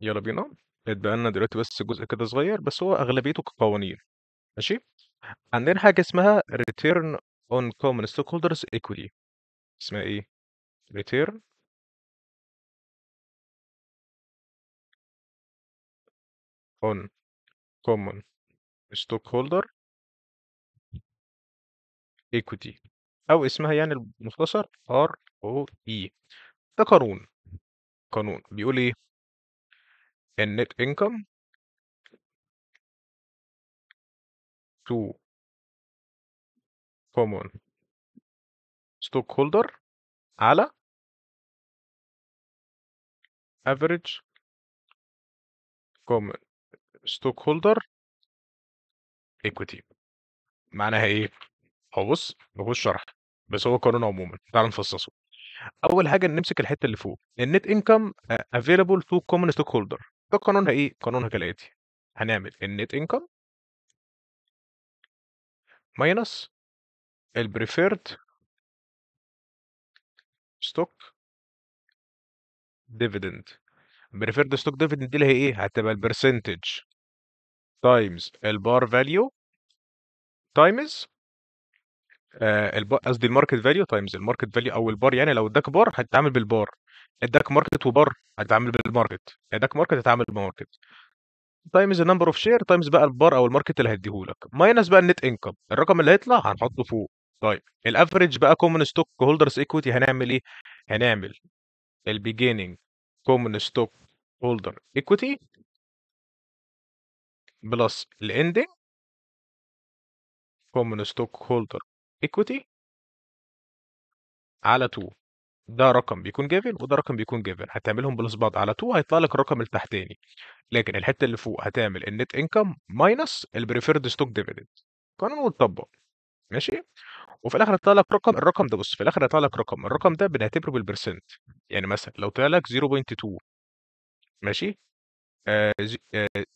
يلا بينا اتبقى لنا دلوقتي بس جزء كده صغير بس هو اغلبيته قوانين ماشي عندنا حاجه اسمها ريتيرن اون كومن ستوك هولدرز ايكوتي اسمها ايه ريتيرن اون كومن ستوك هولدر equity أو اسمها يعني المختصر ار او اي ده قانون قانون بيقول إيه net income to common stockholder على average common stockholder equity معناها ايه هو بص مفيهوش شرح بس هو قانون عموما تعال نفصصه اول حاجه نمسك الحته اللي فوق النت انكم افيلابل تو كومن ستوك هولدر ده قانونها ايه قانونها كالاتي هنعمل النت انكم ماينس البريفيرد ستوك ديفيدند بريفيرد ستوك ديفيدند دي اللي هي ايه هتبقى البرسنتج تايمز البار فاليو تايمز آه، قصدي الماركت فاليو تايمز الماركت فاليو او البار يعني لو اداك بار هتتعامل بالبار اداك ماركت وبار هتتعامل بالماركت اداك ماركت هتتعامل بالماركت تايمز النمبر اوف شير تايمز بقى البار او الماركت اللي هيديهولك ماينس بقى النت انكم الرقم اللي هيطلع هنحطه فوق طيب الافريج بقى كومن ستوك هولدرز ايكويتي هنعمل ايه هنعمل البيجيننج كومن ستوك هولدر ايكويتي بلس الاندنج كومن ستوك هولدر equity على 2 ده رقم بيكون given وده رقم بيكون given هتعملهم بلس بعض على 2 هيطلع لك الرقم التحتاني لكن الحته اللي فوق هتعمل النت انكم ماينس البريفيرد ستوك ديفيدند قانون وتطبق ماشي وفي الاخر هيطلع لك رقم الرقم ده بص في الاخر هيطلع لك رقم الرقم ده بنعتبره بالبرسنت يعني مثلا لو طلع لك 0.2 ماشي آه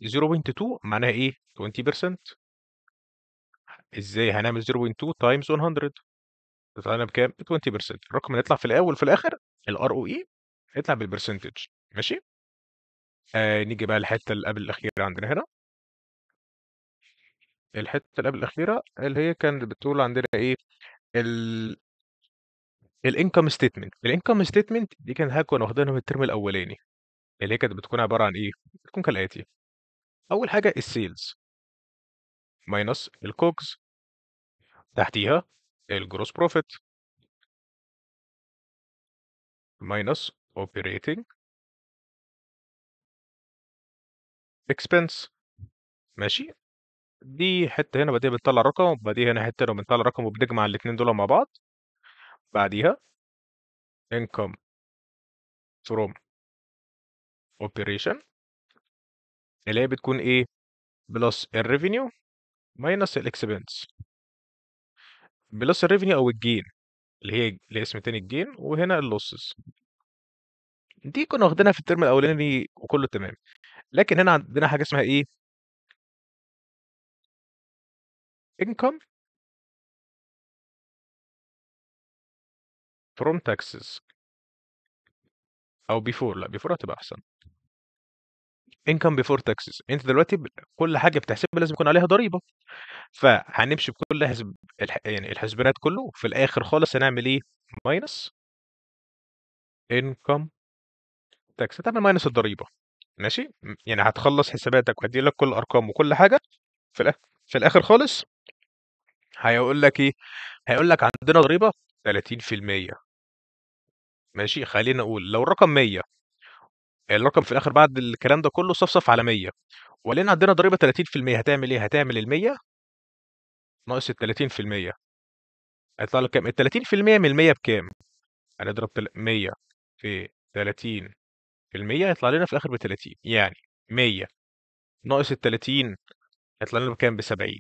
0.2 آه، معناها ايه 20% إزاي هنعمل 0.2 تايمز 100 طلعنا بكام؟ 20% الرقم اللي يطلع في الأول وفي الآخر الار او اي e يطلع بالبرسنتج ماشي؟ آه نيجي بقى الحتة اللي قبل الأخيرة عندنا هنا الحتة اللي قبل الأخيرة اللي هي كانت بتقول عندنا إيه؟ ال الانكم ستيتمنت الانكم ستيتمنت دي كان هاك وانا واخدينها من الترم الاولاني اللي هي كانت بتكون عباره عن ايه بتكون كالاتي اول حاجه السيلز ماينس الكوكس تحتيها الجروس بروفيت ماينس اوبريتنج اكسبنس ماشي دي حته هنا بعديها بنطلع رقم وبديها هنا حته هنا بنطلع رقم وبنجمع الاثنين دول مع بعض بعديها income from operation اللي هي بتكون ايه بلس الريفينيو ماينس الاكسبنس بلس الريفني او الجين اللي هي اسم تاني الجين وهنا اللوسز دي كنا واخدينها في الترم الاولاني وكله تمام لكن هنا عندنا حاجه اسمها ايه income from taxes او before لا before هتبقى احسن income before taxes انت دلوقتي كل حاجه بتحسبها لازم يكون عليها ضريبه فهنمشي بكل حسب يعني الحسبانات كله وفي الاخر خالص هنعمل ايه ماينس income tax هتعمل ماينس الضريبه ماشي يعني هتخلص حساباتك وهدي لك كل الارقام وكل حاجه في الاخر في الاخر خالص هيقول لك ايه هيقول لك عندنا ضريبه 30% ماشي خلينا نقول لو الرقم 100 الرقم في الآخر بعد الكلام ده كله صفصف على 100 ولقينا عندنا ضريبة 30% هتعمل إيه؟ هتعمل ال 100 ناقص ال 30% هيطلع لك كام؟ ال 30% من ال 100 بكام؟ هنضرب 100 في 30 في المية هيطلع لنا في الآخر 30 يعني 100 ناقص 30 هيطلع لنا بكام 70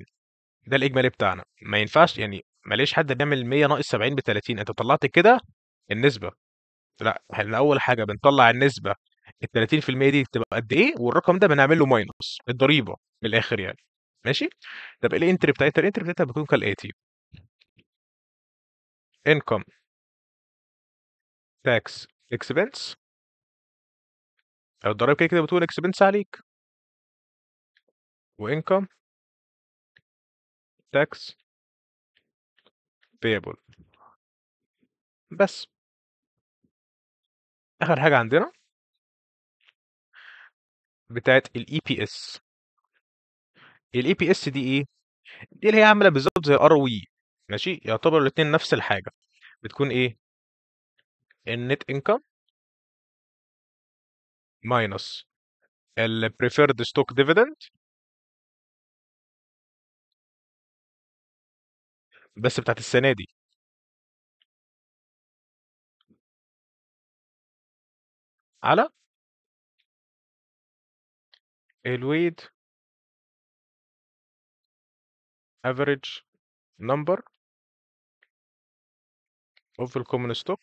ده الإجمالي بتاعنا ما ينفعش يعني ماليش حد بيعمل 100 ناقص 70 ب 30 أنت طلعت كده النسبة لا احنا أول حاجة بنطلع النسبة ال 30% دي بتبقى قد ايه والرقم ده بنعمل له ماينس الضريبه من الاخر يعني ماشي طب ايه الانتري بتاعتها الانتري بتاعتها بتكون كالاتي income tax expense الضرايب كده كده بتقول expense عليك وانكم tax payable بس اخر حاجه عندنا بتاعت الاي بي e اس الاي بي e اس دي ايه دي اللي هي عامله بالظبط زي ال ROE ماشي يعتبر الاثنين نفس الحاجه بتكون ايه النت انكم ال preferred ستوك dividend بس بتاعت السنه دي على الويت average number of the common stock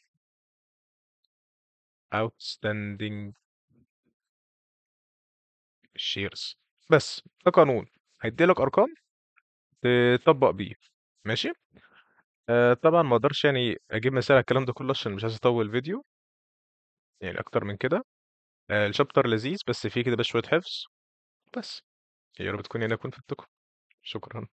outstanding shares بس ده قانون هيديلك ارقام تطبق بيه ماشي آه طبعا ما اقدرش يعني اجيب مثال على الكلام ده كله عشان مش عايز اطول الفيديو يعني اكتر من كده آه الشابتر لذيذ بس فيه كده بس شويه حفظ بس يا رب تكون هنا كنت فدتكم شكرا